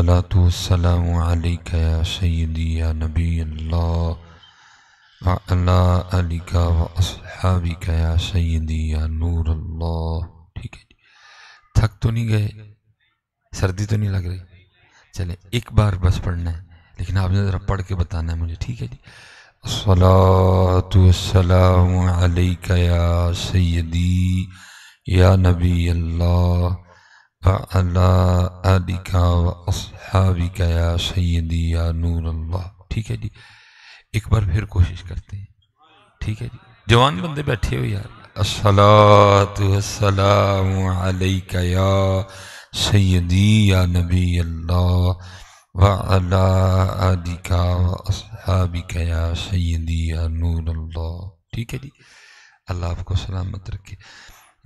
अस्सलाम वालेक या सैदी या नबी अल्लाह अला या सैदी या नूर ठीक है थक तो नहीं गए सर्दी तो नहीं लग रही चले एक बार बस पढ़ना है लेकिन आपने ज़रा पढ़ के बताना है मुझे ठीक है जी सलाम या सैदी या नबी अल्लाह वाला आलिका व असहाबिका या सैदी ठीक है जी एक बार फिर कोशिश करते हैं ठीक है जी जवान बंदे बैठे हो यार असलाम या सैदी या नबी अल्लाह वाला आदिका या सैदी या नूर अल्लाह ठीक है जी अल्लाह आपको सलामत रखे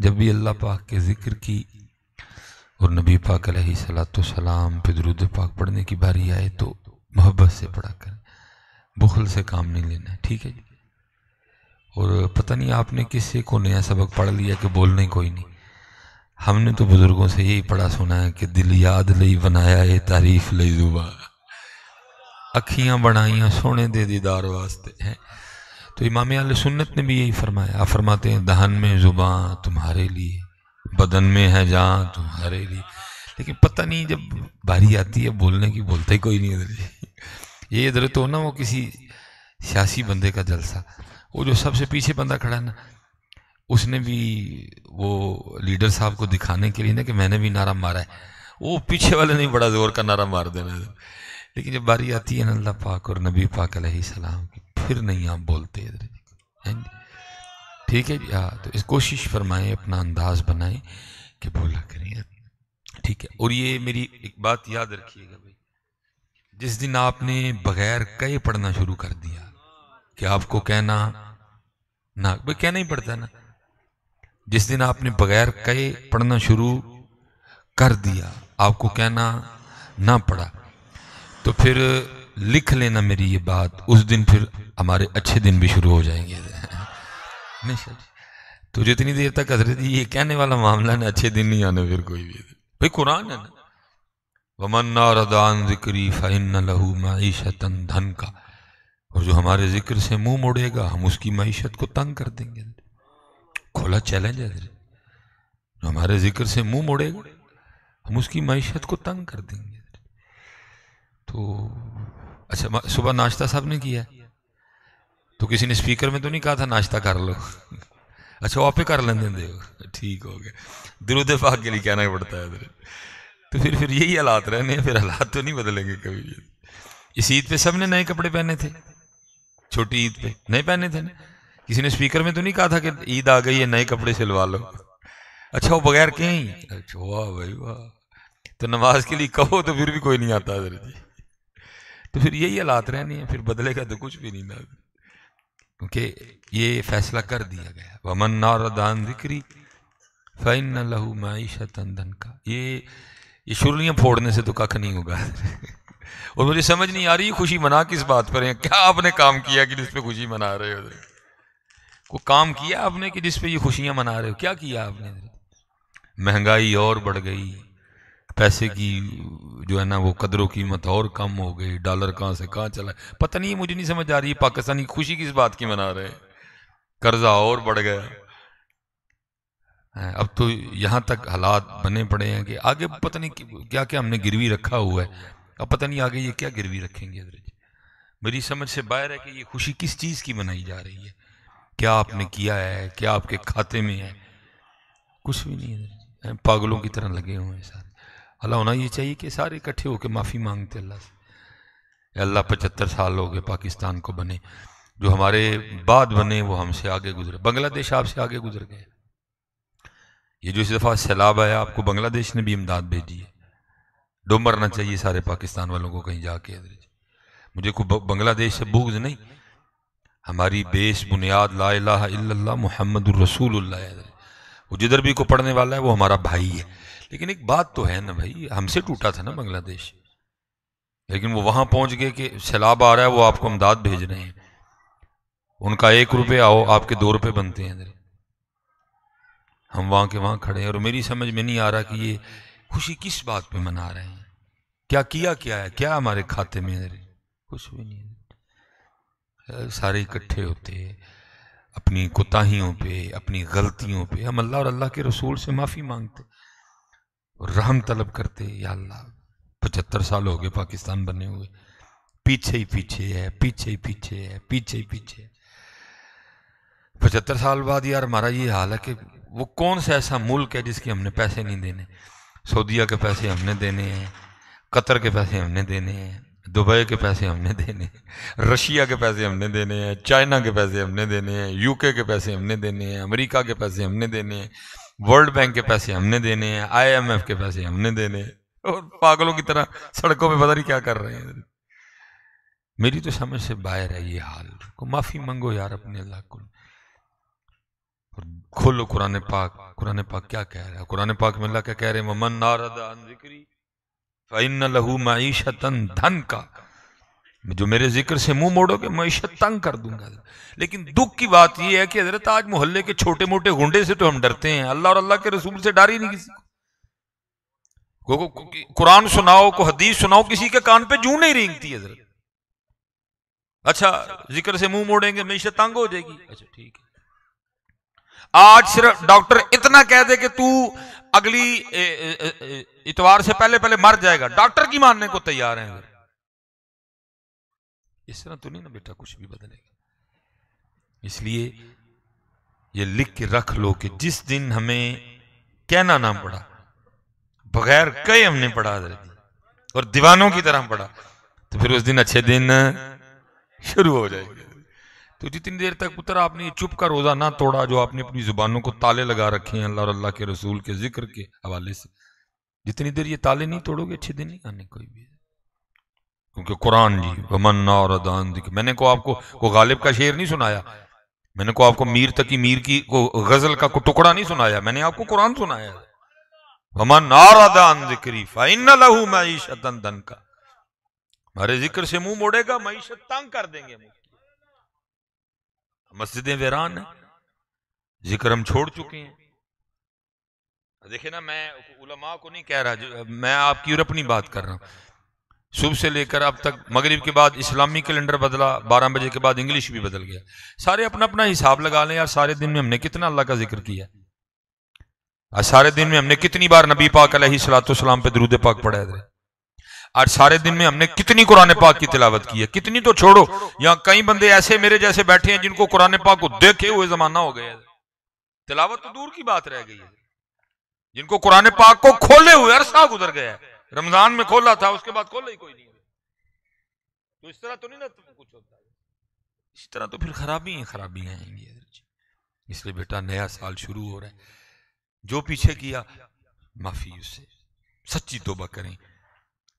जब भी अल्लाह पाक के ज़िक्र की और नबी पाक सलाम पे दरुद पाक पढ़ने की बारी आए तो मोहब्बत से पढ़ा करें बुखल से काम नहीं लेना है ठीक है जी और पता नहीं आपने किसी को नया सबक पढ़ लिया कि बोलने कोई नहीं हमने तो बुज़ुर्गों से यही पढ़ा सुना है कि दिल याद लई बनाया है तारीफ लई जुबा अखियाँ बनाइया सोने दे दीदार वास्ते हैं तो इमाम आल सुन्नत ने भी यही फरमाया आप फरमाते हैं दहन में ज़ुबाँ तुम्हारे लिए बदन में है जहाँ तुम्हारे तो लिए लेकिन पता नहीं जब बारी आती है बोलने की बोलता ही कोई नहीं इधर ये इधर तो ना वो किसी सियासी बंदे का जलसा वो जो सबसे पीछे बंदा खड़ा है ना उसने भी वो लीडर साहब को दिखाने के लिए ना कि मैंने भी नारा मारा है वो पीछे वाले ने बड़ा ज़ोर का नारा मार देना लेकिन जब बारी आती है ना अल्लाह पाक और नबी पाक सलाम की फिर नहीं आप बोलते इधर ठीक है जी हाँ तो इस कोशिश फरमाएं अपना अंदाज बनाएं कि बोला करें ठीक है और ये मेरी एक बात याद रखिएगा भाई जिस दिन आपने बगैर कहे पढ़ना शुरू कर दिया कि आपको कहना ना भाई कहना ही पड़ता है ना जिस दिन आपने बगैर कहे पढ़ना शुरू कर दिया आपको कहना ना पड़ा तो फिर लिख लेना मेरी ये बात उस दिन फिर हमारे अच्छे दिन भी शुरू हो जाएंगे हमेशा जी तो जितनी देर तक हजरत जी ये कहने वाला मामला ना अच्छे दिन नहीं आने फिर कोई भी भाई कुरान है ना वमन्ना रदान जिक्री फ़ैन लहू मीशत धन का और जो हमारे जिक्र से मुंह मोड़ेगा हम उसकी मीशत को तंग कर देंगे खोला चैलेंज है जो हमारे जिक्र से मुंह मोड़ेगा हम उसकी मीशत को तंग कर देंगे तो अच्छा सुबह नाश्ता साहब ने किया है तो किसी ने स्पीकर में तो नहीं कहा था नाश्ता कर लो अच्छा आप ही कर लेने दे ठीक हो गया दुरुद पाक के लिए कहना पड़ता है हजरत तो फिर फिर यही हालात रहने फिर हालात तो नहीं बदलेंगे कभी इस ईद पे सब ने नए कपड़े पहने थे छोटी ईद पे नहीं पहने थे ना किसी ने स्पीकर में तो नहीं कहा था कि ईद आ गई है नए कपड़े सिलवा लो अच्छा वो बगैर के ही अच्छा वाह भाई वाह तो नमाज के लिए कहो तो फिर भी कोई नहीं आता हजरत जी तो फिर यही हालात रहनी है फिर बदलेगा तो कुछ भी नहीं ना क्योंकि ये फैसला कर दिया गया वमन नारदान जिक्री फ़ैन लहू माईशत अंधन का ये ये शुरलियाँ फोड़ने से तो कख नहीं होगा और मुझे समझ नहीं आ रही खुशी मना किस बात पर है क्या आपने काम किया कि जिस पे खुशी मना रहे हो को काम किया आपने कि जिस पे ये खुशियाँ मना रहे हो क्या किया आपने महंगाई और बढ़ गई पैसे की जो है ना वो कदरों कीमत और कम हो गई डॉलर कहाँ से कहाँ चला पता नहीं मुझे नहीं समझ आ रही पाकिस्तानी खुशी किस बात की मना रहे कर्जा और बढ़ गया अब तो यहाँ तक हालात बने पड़े हैं कि आगे पता नहीं क्या क्या हमने गिरवी रखा हुआ है अब पता नहीं आगे ये क्या गिरवी रखेंगे मेरी समझ से बाहर है कि ये खुशी किस चीज़ की मनाई जा रही है क्या आपने किया है क्या आपके खाते में है कुछ भी नहीं है पागलों की तरह लगे हुए हैं सारे अल्लाह होना ये चाहिए कि सारे इकट्ठे होकर माफ़ी मांगते अल्लाह से अल्लाह पचहत्तर साल हो गए पाकिस्तान को बने जो हमारे बाद बने वो हमसे आगे गुजरे बांग्लादेश आपसे आगे गुजर गए ये जो इस दफ़ा सैलाब आया आपको बांग्लादेश ने भी इमदाद भेजी है डो मरना चाहिए सारे पाकिस्तान वालों को कहीं जाके मुझे को बांग्लादेश से बुग्ज नहीं हमारी बेस बुनियाद ला इलाहा मुहम्मद वो जिधर भी को पढ़ने वाला है वो हमारा भाई है लेकिन एक बात तो है ना भाई हमसे टूटा था ना बांग्लादेश लेकिन वो वहां पहुंच गए कि सैलाब आ रहा है वो आपको अमदाद भेज रहे हैं उनका एक रुपये आओ आपके दो रुपये बनते हैं हम वहां के वहां खड़े हैं और मेरी समझ में नहीं आ रहा कि ये खुशी किस बात पे मना रहे हैं क्या किया क्या है क्या हमारे खाते में अंदर कुछ भी नहीं सारे इकट्ठे होते अपनी कोताहियों पे अपनी गलतियों पे हम अल्लाह और अल्लाह के रसूल से माफ़ी मांगते रहम तलब करते या अल्लाह पचहत्तर साल हो गए पाकिस्तान बने हुए पीछे ही पीछे है पीछे ही पीछे है पीछे ही पीछे है पचहत्तर साल बाद यार हमारा ये हाल है कि वो कौन सा ऐसा मुल्क है जिसके हमने पैसे नहीं देने सऊदिया के पैसे हमने देने हैं कतर के पैसे हमने देने हैं दुबई के पैसे हमने देने हैं रशिया के पैसे हमने देने हैं चाइना के पैसे हमने देने हैं यूके के पैसे हमने देने हैं अमेरिका के पैसे हमने देने हैं वर्ल्ड बैंक के पैसे हमने देने हैं आईएमएफ के पैसे हमने देने हैं और पागलों की तरह सड़कों पे पता नहीं क्या कर रहे हैं मेरी तो समझ से बाहर है ये हाल को माफ़ी मांगो यार अपने अल्लाह को और खोलो कुरान पाक कुरान पाक क्या कह रहा है कुरान पाक में अल्लाह क्या कह रहे हैं ममन नारदा लहू माईशतन धन का जो मेरे जिक्र से मुंह मोड़ोगे मीशत तंग कर दूंगा लेकिन दुख की बात यह है कि हजरत आज मोहल्ले के छोटे मोटे गुंडे से तो हम डरते हैं अल्लाह और अल्लाह के रसूल से डर ही नहीं किसी को कुरान सुनाओ को हदीस सुनाओ किसी के कान पे जू नहीं रेंगती हजरत अच्छा जिक्र से मुंह मोड़ेंगे मीशत तंग हो जाएगी अच्छा ठीक है आज सिर्फ डॉक्टर इतना कह दे कि तू अगली इतवार से पहले पहले मर जाएगा डॉक्टर की मानने को तैयार है इस तरह तो नहीं ना बेटा कुछ भी बदलेगा इसलिए ये लिख के रख लो कि जिस दिन हमें कहना ना पड़ा बगैर कई हमने पढ़ा दी और दीवानों की तरह पढ़ा तो फिर उस दिन अच्छे दिन शुरू हो जाएगा तो जितनी देर तक पुत्र आपने चुप का रोज़ा ना तोड़ा जो आपने अपनी ज़ुबानों को ताले लगा रखे हैं अल्लाह और अल्लाह के रसूल के जिक्र के हवाले से जितनी देर ये ताले नहीं तोड़ोगे अच्छे दिन नहीं आने कोई भी क्योंकि कुरान जी वमन्ना और अदान दिख मैंने को आपको को गालिब का शेर नहीं सुनाया मैंने को आपको मीर तक की मीर की को गजल का को टुकड़ा नहीं सुनाया मैंने आपको कुरान सुनाया वमन और अदान जिक्री फाइन लहू मीशत धन का हमारे जिक्र से मुंह मोड़ेगा मीशत तंग कर देंगे मस्जिदें वेरान है जिक्र हम छोड़ चुके हैं देखिए ना मैं उलमा को नहीं कह रहा मैं आपकी और अपनी बात कर रहा हूं सुबह से लेकर अब तक मगरिब के बाद इस्लामी कैलेंडर बदला बारह बजे के बाद इंग्लिश भी बदल गया सारे अपना अपना हिसाब लगा लें यार सारे दिन में हमने कितना अल्लाह का जिक्र किया और सारे दिन में हमने कितनी बार नबी पाक सलाम पे दरूद पाक पढ़ा है और सारे दिन में हमने कितनी कुरान पाक की तिलावत की है कितनी तो छोड़ो यहाँ कई बंदे ऐसे मेरे जैसे बैठे हैं जिनको कुरान पाक को देखे हुए जमाना हो गया है तिलावत तो दूर की बात रह गई है जिनको कुरान पाक को खोले हुए अरसा गुजर गया है रमजान में खोला था उसके बाद खोला ही कोई नहीं तो इस तरह तो नहीं ना कुछ होता है इस तरह तो फिर खराबी ही खराबी आएंगी इसलिए बेटा नया साल शुरू हो रहा है जो पीछे किया माफी उससे सच्ची तोबा करें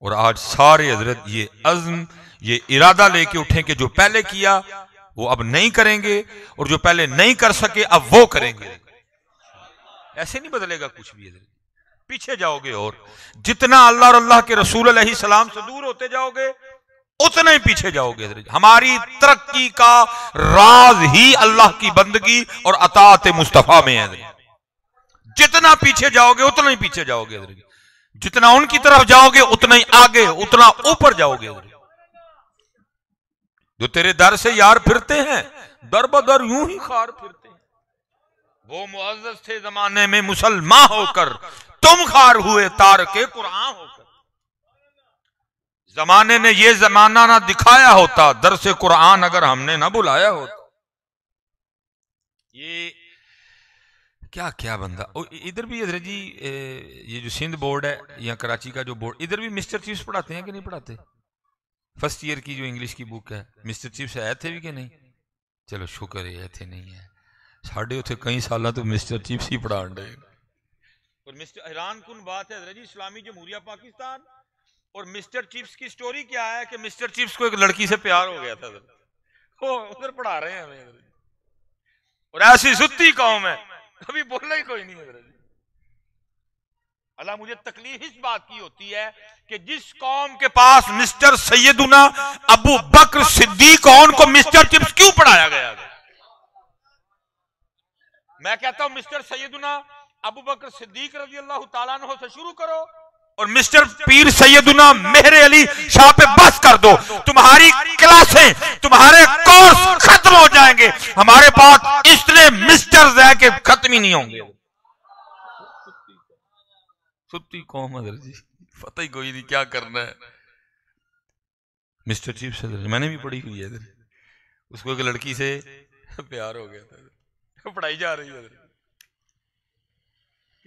और आज सारे हजरत ये अज़म ये इरादा लेके उठें कि जो पहले किया वो अब नहीं करेंगे और जो पहले नहीं कर सके अब वो करेंगे ऐसे नहीं बदलेगा कुछ भी हजरत पीछे जाओगे और जितना अल्लाह और अल्लाह के रसूल सलाम से दूर होते जाओगे उतना ही पीछे जाओगे हमारी तरक्की का राज ही अल्लाह की बंदगी और अतात मुस्तफ़ा में है जितना पीछे जाओगे उतना ही पीछे जाओगे जितना उनकी तरफ जाओगे उतना ही आगे उतना ऊपर जाओगे जो तेरे दर से यार फिरते हैं दर बदर यूं ही खार फिरते हैं वो मुआजस थे जमाने में मुसलमान होकर तुम खार हुए तार के कुरान होकर जमाने ने यह जमाना ना दिखाया होता दर से कुरान अगर हमने ना बुलाया होता ये क्या क्या बंदा इधर भी इधर जी ये जो सिंध बोर्ड है या कराची का जो बोर्ड इधर भी मिस्टर चीफ्स पढ़ाते हैं कि नहीं पढ़ाते फर्स्ट ईयर की जो इंग्लिश की बुक है मिस्टर चीफ्स आए थे भी कि नहीं चलो शुक्र है थे नहीं है साढ़े उसे कई साल तो मिस्टर चीफ्स ही पढ़ा रहे हैं और मिस्टर हैरान कन बात है हजरत इस्लामी जमहूरिया पाकिस्तान और मिस्टर चिप्स की स्टोरी क्या है कि मिस्टर चिप्स को एक लड़की से प्यार हो गया था वो उधर पढ़ा रहे हैं हमें और ऐसी सुत्ती कौम है कभी बोलना ही कोई नहीं है अल्लाह मुझे तकलीफ इस बात की होती है कि जिस कौम के पास मिस्टर सैदुना अबू बकर सिद्दीक कौन को मिस्टर चिप्स क्यों पढ़ाया गया मैं कहता हूं मिस्टर सैदुना अबू बकर सिद्दीक रजी अल्लाह तला से शुरू करो और मिस्टर पीर सैदुना मेहर अली शाह पे बस कर दो तुम्हारी क्लासें तुम्हारे कोर्स खत्म हो जाएंगे हमारे पास इसलिए मिस्टर है के खत्म ही नहीं होंगे सुती कौम हजर जी पता ही कोई नहीं क्या करना है मिस्टर चीफ सदर मैंने भी पढ़ी हुई है उसको एक लड़की से प्यार हो गया था पढ़ाई जा रही है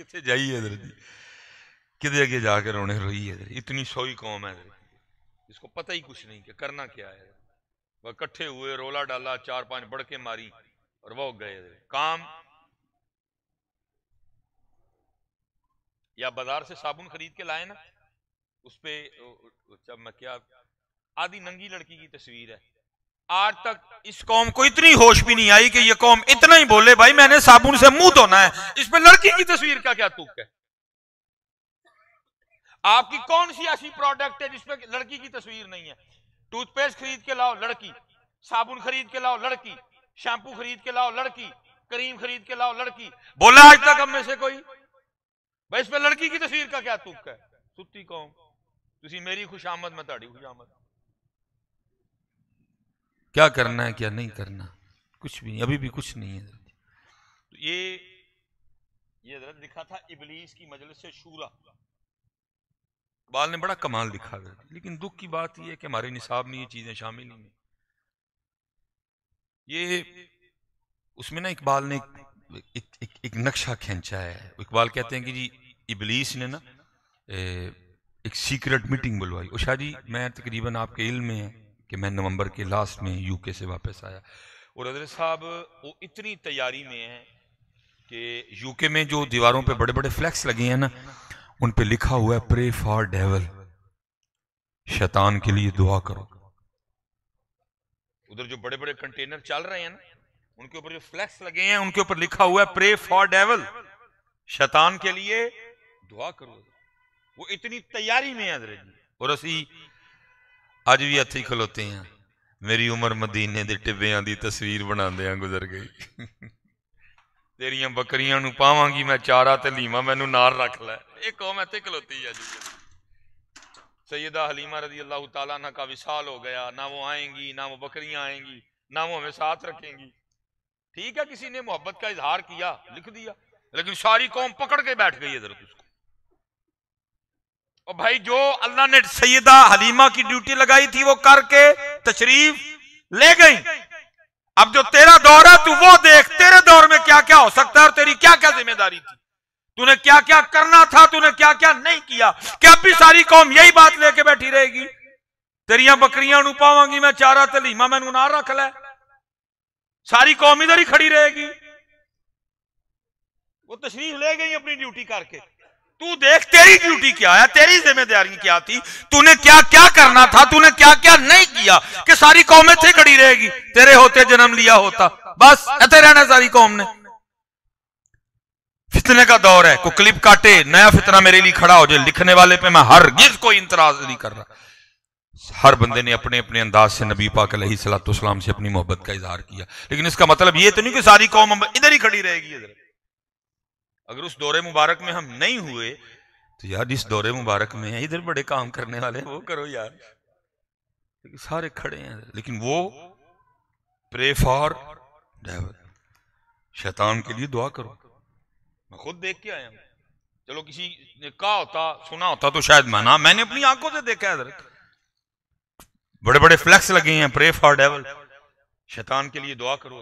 कितने जाइए इधर जी कितने अगे जाकर उन्हें रोई है इतनी सोई कौम है इसको पता ही कुछ नहीं कि करना क्या है वह इकट्ठे हुए रोला डाला चार पांच बड़के मारी और वह गए काम या बाजार से साबुन खरीद के लाए ना उस पर मैं क्या आधी नंगी लड़की की तस्वीर है आज तक इस कौम को इतनी होश भी नहीं आई कि ये कौम इतना ही बोले भाई मैंने साबुन से मुंह धोना है इसमें लड़की की तस्वीर का क्या तुक है आपकी कौन सी ऐसी प्रोडक्ट है जिसमें लड़की की तस्वीर नहीं है टूथपेस्ट खरीद के लाओ लड़की साबुन खरीद के लाओ लड़की शैंपू खरीद के लाओ लड़की करीम खरीद के लाओ लड़की बोला आज तक हम में से कोई भाई इसमें लड़की की तस्वीर का क्या तुक है सुती कौम तुम मेरी खुशामद मैं खुशामद क्या करना है क्या नहीं करना कुछ भी नहीं अभी भी कुछ नहीं है तो ये ये लिखा था इबलीस की मजल से शूरा बाल ने बड़ा कमाल लिखा है लेकिन दुख की बात यह है कि हमारे निसाब में ये चीज़ें शामिल नहीं ये उसमें ना इकबाल ने एक, एक, एक, नक्शा खींचा है इकबाल कहते हैं कि जी इबलीस ने ना एक सीक्रेट मीटिंग बुलवाई उषा जी मैं तकरीबन आपके इल्म में है कि मैं नवंबर के लास्ट में यूके से वापस आया और अदर साहब वो इतनी तैयारी में है कि यूके में जो दीवारों पे बड़े बड़े फ्लैक्स लगे हैं ना उन पे लिखा हुआ है प्रे फॉर डेवल शैतान के लिए दुआ करो उधर जो बड़े बड़े कंटेनर चल रहे हैं ना उनके ऊपर जो फ्लैक्स लगे हैं उनके ऊपर लिखा हुआ है प्रे फॉर डेवल शैतान के लिए दुआ करो वो इतनी तैयारी में है जी और असी अज भी ਇੱਥੇ खलोते हैं मेरी उम्र मदीने के टिब्बिया की तस्वीर बनाद गुजर गई तेरिया ਗਈ पावगी मैं चारा तो ਮੈਂ मैं ਤੇ रख ਮੈਨੂੰ ਨਾਲ ਰੱਖ ਲੈ ਇਹ ਕੌਮ ਇੱਥੇ ਖਲੋਤੀ हलीमा रजी अल्लाह तला ना का विशाल हो गया ना वो आएंगी ना वो बकरियां आएंगी ना वो हमें साथ रखेंगी ठीक है किसी ने मोहब्बत का इजहार किया लिख दिया लेकिन सारी कौम पकड़ के बैठ गई है इधर उसको और भाई जो अल्लाह ने सैदा हलीमा की ड्यूटी लगाई थी वो करके तशरीफ ले गई अब जो तेरा दौर है तू वो देख तेरे दौर में क्या क्या हो सकता है और तेरी क्या क्या जिम्मेदारी थी तूने क्या क्या करना था तूने क्या क्या नहीं किया क्या अभी सारी कौम यही बात लेके बैठी रहेगी तेरिया बकरियां पावगी मैं चारा तलीमा मैं नार रख लै सारी कौम इधर ही खड़ी रहेगी वो तशरीफ ले गई अपनी ड्यूटी करके तू देख तेरी ड्यूटी क्या है तेरी जिम्मेदारी क्या थी तूने क्या क्या करना था तूने क्या क्या नहीं किया कि सारी कौम थे खड़ी रहेगी तेरे होते जन्म लिया होता बस ऐसे रहना सारी कौम ने फितने का दौर है को क्लिप काटे नया फितना मेरे लिए खड़ा हो जाए लिखने वाले पे मैं हर गिर को इंतराज नहीं कर रहा हर बंदे ने अपने अपने अंदाज से नबी पाक सलाम से अपनी मोहब्बत का इजहार किया लेकिन इसका मतलब ये तो नहीं कि सारी कौम इधर ही खड़ी रहेगी इधर अगर उस दौरे मुबारक में हम नहीं हुए तो यार इस दौरे मुबारक में इधर बड़े काम करने वाले वो करो यार सारे खड़े हैं लेकिन वो प्रे फॉर डेवल शैतान के लिए दुआ करो मैं खुद देख के आया चलो किसी ने कहा होता सुना होता तो शायद माना मैंने अपनी आंखों से देखा है बड़े बड़े फ्लैक्स लगे हैं प्रे फॉर डेवल शैतान के लिए दुआ करो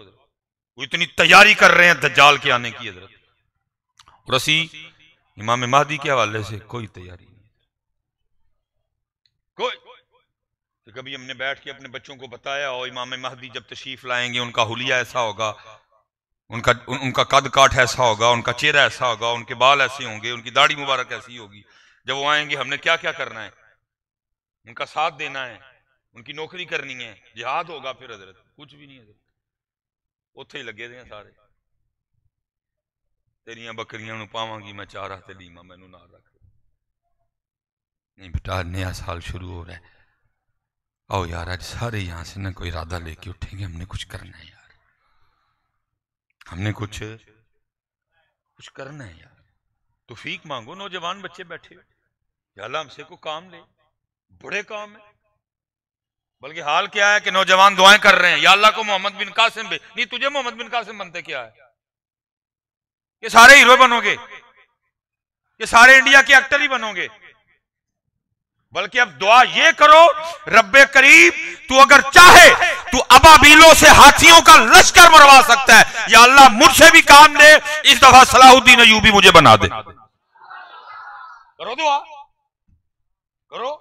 वो इतनी तैयारी कर रहे हैं दज्जाल के आने की हजरत प्रोसी इमाम महदी के हवाले से कोई तैयारी नहीं कोई तो कभी हमने बैठ के अपने बच्चों को बताया और इमाम महदी जब तशरीफ लाएंगे उनका हुलिया ऐसा होगा उनका उन, उनका कद काठ ऐसा होगा उनका चेहरा ऐसा होगा उनके बाल ऐसे होंगे उनकी दाढ़ी मुबारक ऐसी होगी जब वो आएंगे हमने क्या क्या करना है उनका साथ देना है उनकी नौकरी करनी है जिहाद होगा फिर हजरत कुछ भी नहीं हजरत उथे ही लगे थे सारे तेरिया बकरियां पावगी मैं चारा ते लीमा मैं ना रख नहीं बेटा नया साल शुरू हो रहा है आओ यार आज सारे यहां से ना कोई इरादा लेके उठेंगे हमने कुछ करना है यार हमने कुछ कुछ करना है यार तो फीक मांगो नौजवान बच्चे बैठे याला हमसे को काम ले बड़े काम है बल्कि हाल क्या है कि नौजवान दुआएं कर रहे हैं या अल्लाह को मोहम्मद बिन कासिम भी नहीं तुझे मोहम्मद बिन कासिम बनते क्या है ये सारे हीरो बनोगे ये सारे इंडिया के एक्टर ही बनोगे बल्कि अब दुआ ये करो रब्बे करीब तू अगर चाहे तू अबाबीलों से हाथियों का लश्कर मरवा सकता है या अल्लाह मुझसे भी काम दे इस दफा सलाहुद्दीन अयूबी मुझे बना दे करो दुआ करो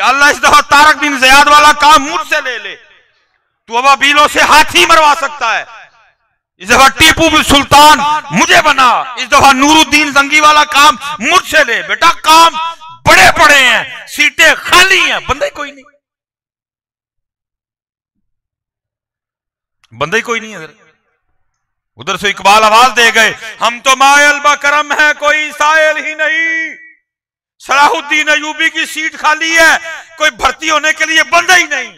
या अल्लाह इस दफा तारक बिन जयाद वाला काम मुझसे ले ले तू अबाबीलों से हाथी मरवा सकता है इस दफा टीपू सुल्तान मुझे बना इस दफा नूरुद्दीन जंगी वाला काम मुझसे ले बेटा काम बड़े पड़े हैं सीटें खाली हैं बंदा ही कोई नहीं बंदे ही कोई नहीं है उधर से इकबाल आवाज दे गए हम तो मायल बकरम है कोई सायल ही नहीं सलाहुद्दीन अयूबी की सीट खाली है कोई भर्ती होने के लिए बंदा ही नहीं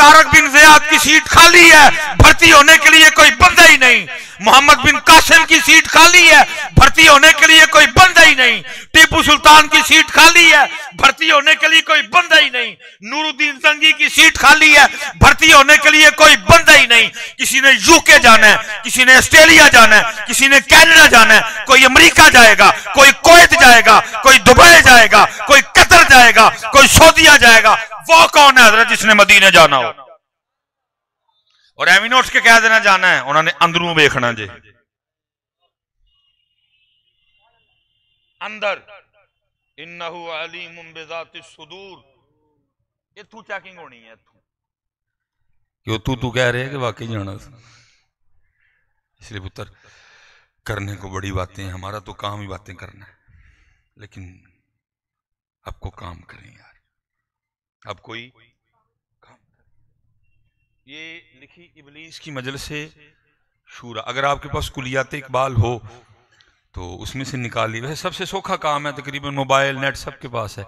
तारक बिन जयाद की सीट खाली है भर्ती होने के लिए कोई बंदा ही नहीं मोहम्मद बिन कासिम की सीट खाली है भर्ती होने के लिए कोई बंदा ही नहीं टीपू सुल्तान की सीट खाली है भर्ती होने के लिए कोई बंदा ही नहीं नूरुद्दीन संगी की सीट खाली है भर्ती होने के लिए कोई बंदा ही नहीं किसी ने यूके जाना है किसी ने ऑस्ट्रेलिया जाना है किसी ने कैनेडा जाना है कोई अमरीका जाएगा कोई कोत जाएगा कोई दुबई जाएगा कोई जाएगा कोई सऊदिया जाएगा वो कौन है हजरत जिसने मदीने जाना हो और एवी नोट के कह देना जाना है उन्होंने अंदरू वेखना जी अंदर इसलिए पुत्र करने को बड़ी बातें हमारा तो काम ही बातें करना है लेकिन अब को काम करें यार अब कोई काम करें ये लिखी इबलीस की मजल से शूरा अगर आपके पास कुलियात इकबाल हो तो उसमें से निकाली वह सबसे सोखा काम है तकरीबन मोबाइल नेट सबके पास है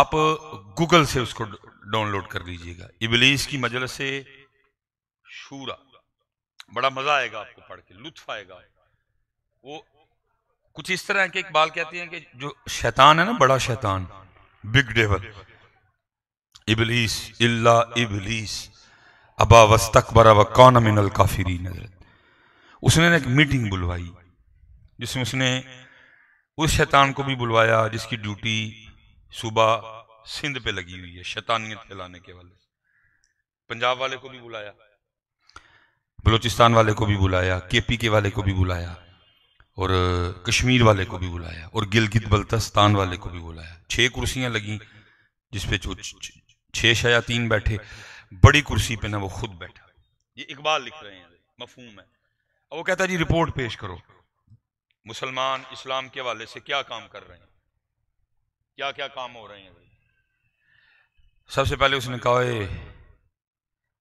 आप गूगल से उसको डाउनलोड कर लीजिएगा इबलीस की मजल से शूरा बड़ा मज़ा आएगा आपको पढ़ के लुत्फ आएगा वो कुछ इस तरह के इकबाल कहते हैं कि जो शैतान है ना बड़ा शैतान बिग डेवल इबलीस इल्ला इबलीस अबा वस्तक बरा कौन मिनल काफी नजरत उसने एक मीटिंग बुलवाई जिसमें उसने उस शैतान को भी बुलवाया जिसकी ड्यूटी सुबह सिंध पे लगी हुई है शैतानियत फैलाने के वाले पंजाब वाले को भी बुलाया बलोचिस्तान वाले को भी बुलाया केपी के वाले को भी बुलाया और कश्मीर वाले को भी बुलाया और गिलगित बल्तस्तान वाले को भी बुलाया छः कुर्सियाँ लगी जिसपे जो छः शयातीन बैठे बड़ी कुर्सी पे ना वो खुद बैठा ये इकबाल लिख रहे हैं मफहूम है वो कहता है जी रिपोर्ट पेश करो मुसलमान इस्लाम के हवाले से क्या काम कर रहे हैं क्या क्या काम हो रहे हैं सबसे पहले उसने कहा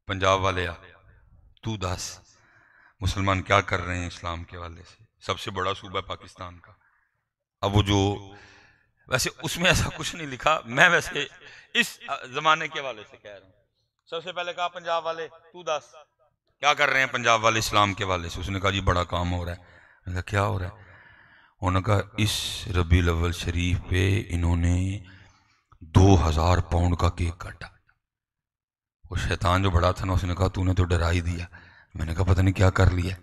पंजाब वाले तू दस मुसलमान क्या कर रहे हैं इस्लाम के हवाले से सबसे बड़ा सूबा है पाकिस्तान का अब वो जो वैसे उसमें ऐसा कुछ नहीं लिखा मैं वैसे इस जमाने के वाले से कह रहा हूँ सबसे पहले कहा पंजाब वाले तू दस क्या कर रहे हैं पंजाब वाले इस्लाम के वाले से उसने कहा जी बड़ा काम हो रहा है मैंने कहा क्या हो रहा है उन्होंने कहा इस रबी अवल शरीफ पे इन्होंने दो हजार पाउंड का केक काटा वो शैतान जो बड़ा था ना उसने कहा तूने तो डरा ही दिया मैंने कहा पता नहीं क्या कर लिया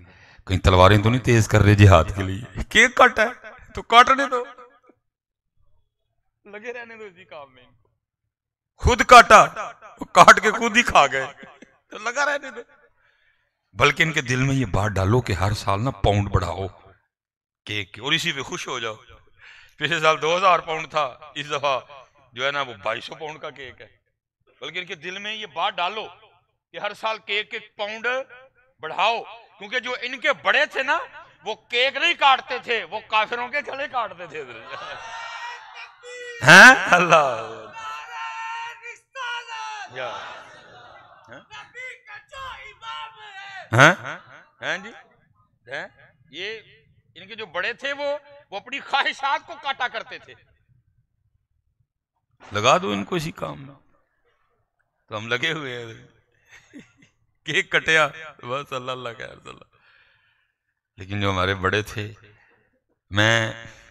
कहीं तलवारें तो नहीं तेज कर रहे जिहाद के लिए केक कट है तो काटने दो लगे रहने दो जी काम में खुद काटा तो काट के खुद ही खा गए तो लगा रहने दो बल्कि इनके दिल में ये बात डालो कि हर साल ना पाउंड बढ़ाओ केक और इसी पे खुश हो जाओ पिछले साल 2000 पाउंड था इस दफा जो है ना वो 2200 पाउंड का केक है बल्कि इनके दिल में ये बात डालो कि हर साल केक के पाउंड बढ़ाओ क्योंकि जो इनके बड़े थे ना वो केक नहीं काटते थे वो काफिरों के गले काटते थे हाँ? अल्लाह हाँ? हाँ? जी ये इनके जो बड़े थे वो वो अपनी ख्वाहिशात को काटा करते थे लगा दो इनको इसी काम में तो हम लगे हुए हैं केक कटिया बस अल्लाह खैर लेकिन जो हमारे बड़े थे मैं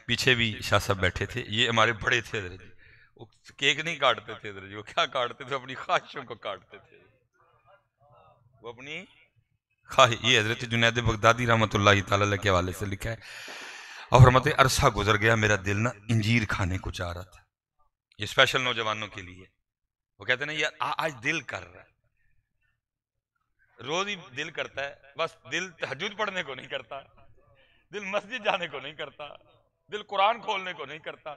पीछे भी शाह साहब बैठे थे ये हमारे बड़े थे इधर जी वो केक नहीं काटते थे इधर जी वो क्या काटते थे अपनी ख्वाहिशों को काटते थे वो अपनी खाह ये हजरत जुनैद बगदादी रहमत के हवाले से लिखा है और हरमत अरसा गुजर गया मेरा दिल ना इंजीर खाने को चाह रहा था ये स्पेशल नौजवानों के लिए वो कहते ना यार आज दिल कर रहा है रोज ही दिल करता है बस दिल तहजुद पढ़ने को नहीं करता दिल मस्जिद जाने को नहीं करता दिल कुरान खोलने को नहीं करता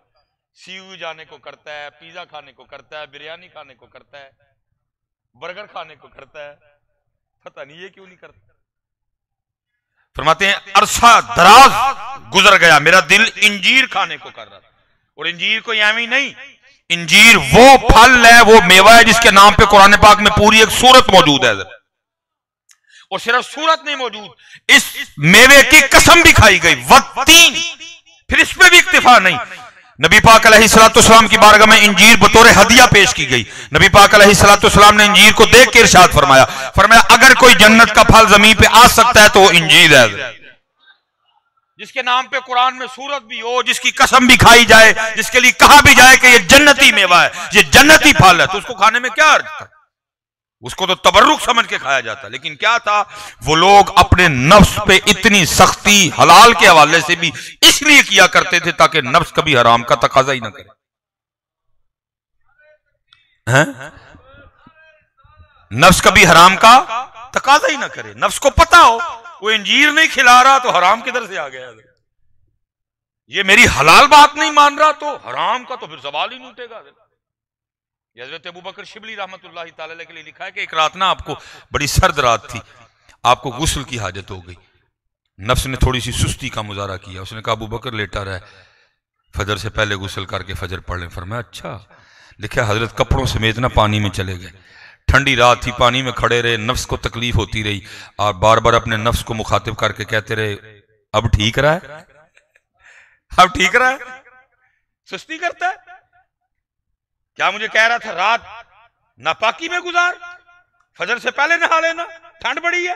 सी जाने को करता है पिज्जा खाने को करता है बिरयानी खाने को करता है बर्गर खाने को करता है पता नहीं ये क्यों नहीं करता फरमाते हैं अरसा दराज गुजर गया मेरा दिल इंजीर खाने को कर रहा था और इंजीर को या नहीं इंजीर वो फल है वो मेवा है जिसके नाम पे कुरान पाक में पूरी एक सूरत मौजूद है और सिर्फ सूरत नहीं मौजूद इस मेवे की कसम भी खाई गई वक्त फिर इसमें भी इतफा नहीं नबी पाक सलाम की बारगाह में इंजीर बतौर हदिया पेश की गई नबी पाक सलाम ने इंजीर को देख के इर्शाद फरमाया फरमाया अगर कोई जन्नत का फल जमीन पे आ सकता है तो वो इंजीर है जिसके नाम पे कुरान में सूरत भी हो जिसकी कसम भी खाई जाए जिसके लिए कहा भी जाए कि ये जन्नती मेवा है ये जन्नती फल है तो उसको खाने में क्या अर्थ उसको तो तबर्रुक समझ के खाया जाता लेकिन क्या था वो लोग अपने नफ्स पे इतनी सख्ती हलाल के हवाले से भी इसलिए किया करते थे ताकि नफ्स कभी हराम का तकाजा ही ना करे हैं? नफ्स कभी हराम का तकाजा ही ना करे नफ्स को पता हो वो इंजीर नहीं खिला रहा तो हराम किधर से आ गया ये मेरी हलाल बात नहीं मान रहा तो हराम का तो फिर सवाल ही नहीं उठेगा हजरत अबू बकर शिबली रहमत के लिए लिखा है कि एक रात ना आपको बड़ी सर्द रात थी आपको गुसल की हाजत हो गई नफ्स ने थोड़ी सी सुस्ती का मुजारा किया उसने कहा अबू बकर लेटा रहा है फजर से पहले गुसल करके फजर पढ़ लें फरमाया अच्छा लिखा हजरत कपड़ों समेत ना पानी में चले गए ठंडी रात थी पानी में खड़े रहे नफ्स को तकलीफ होती रही आप बार बार अपने नफ्स को मुखातिब करके कहते रहे अब ठीक रहा है अब ठीक रहा है सुस्ती करता है क्या मुझे कह रहा था रात नापाकी में गुजार फजर से पहले नहा लेना ठंड बड़ी है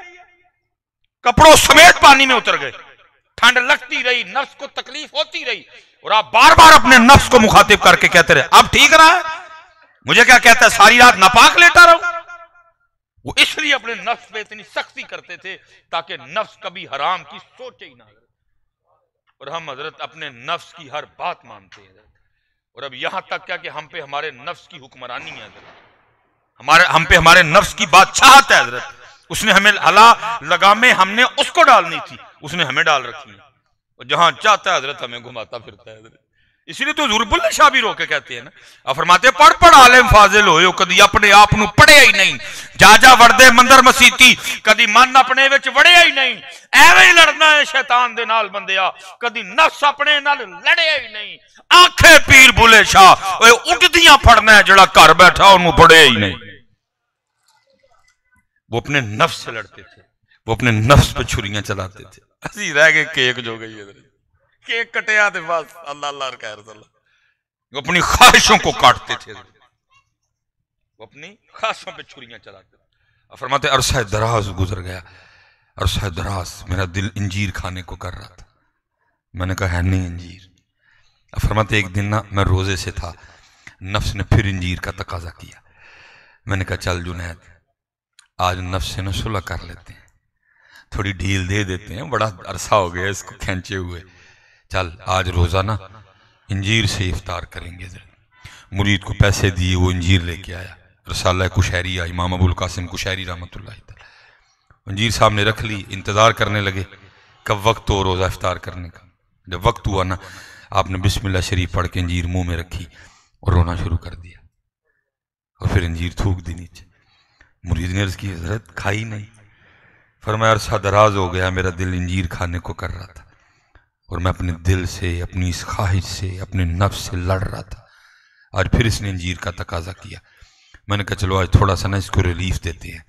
कपड़ों समेत पानी में उतर गए ठंड लगती रही नफ्स को तकलीफ होती रही और आप बार बार अपने नफ्स को मुखातिब करके कहते रहे अब ठीक रहा है मुझे क्या कहता है सारी रात नापाक लेटा रहो वो इसलिए अपने नफ्स पे इतनी सख्ती करते थे ताकि नफ्स कभी हराम की सोचे ही ना और हम हजरत अपने नफ्स की हर बात मानते हैं और अब यहां तक क्या कि हम पे हमारे नफ्स की हुक्मरानी है हमारे हम पे हमारे नफ्स की बादशाहत है हजरत उसने हमें हला लगामे हमने उसको डालनी थी उसने हमें डाल रखी है और जहां चाहता है हजरत हमें घुमाता फिरता है हजरत इसीलिए तो शाह भी रोके कहते हैं ना फरमाते पढ़ पढ़ आलम फाजिल हो कभी अपने आप न पढ़िया ही नहीं जा जा वर्दे मंदिर मसीती कभी मन अपने वड़िया ही नहीं एवं ही लड़ना है शैतान के नाल बंद कभी नस अपने लड़े ही नहीं आखे पीर बुले शाह उठदिया फड़ना है जोड़ा घर बैठा उन्होंने पढ़िया ही नहीं वो अपने नफ्स से लड़ते थे वो अपने नफ्स पर छुरियां चलाते थे अभी रह गए केक जो गई है केक कटिया थे बस अल्लाह अल्लाह खैर वो अपनी ख्वाहिशों को काटते थे वो अपनी ख्वाहिशों पे छुरियां चलाते थे और फरमाते अरसा दराज गुजर गया अरसा दराज मेरा दिल इंजीर खाने को कर रहा था मैंने कहा है नहीं इंजीर अब फरमाते एक दिन ना मैं रोज़े से था नफ्स ने फिर इंजीर का तकाजा किया मैंने कहा चल जुनैद आज नफ्स से न सुलह कर लेते हैं थोड़ी ढील दे देते हैं बड़ा अरसा हो गया इसको खेचे हुए चल आज रोज़ाना इंजीर से इफ्तार करेंगे मुरीद को पैसे दिए वो इंजीर लेके आया रसाल कुशहरी आई इमाम अबुल कासिम कुशहरी रहमत इंजीर साहब ने रख ली इंतज़ार करने लगे कब वक्त हो रोज़ा इफ्तार करने का जब वक्त हुआ ना आपने बिस्मिल्ला शरीफ पढ़ के अंजीर मुंह में रखी और रोना शुरू कर दिया और फिर अंजीर थूक दी नीचे मुरीद ने उसकी हजरत खाई नहीं फरमाया अरसा दराज हो गया मेरा दिल इंजीर खाने को कर रहा था और मैं अपने दिल से अपनी इस ख्वाहिश से अपने नफ्स से लड़ रहा था आज फिर इसने अंजीर का तकाजा किया मैंने कहा चलो आज थोड़ा सा ना इसको रिलीफ देते हैं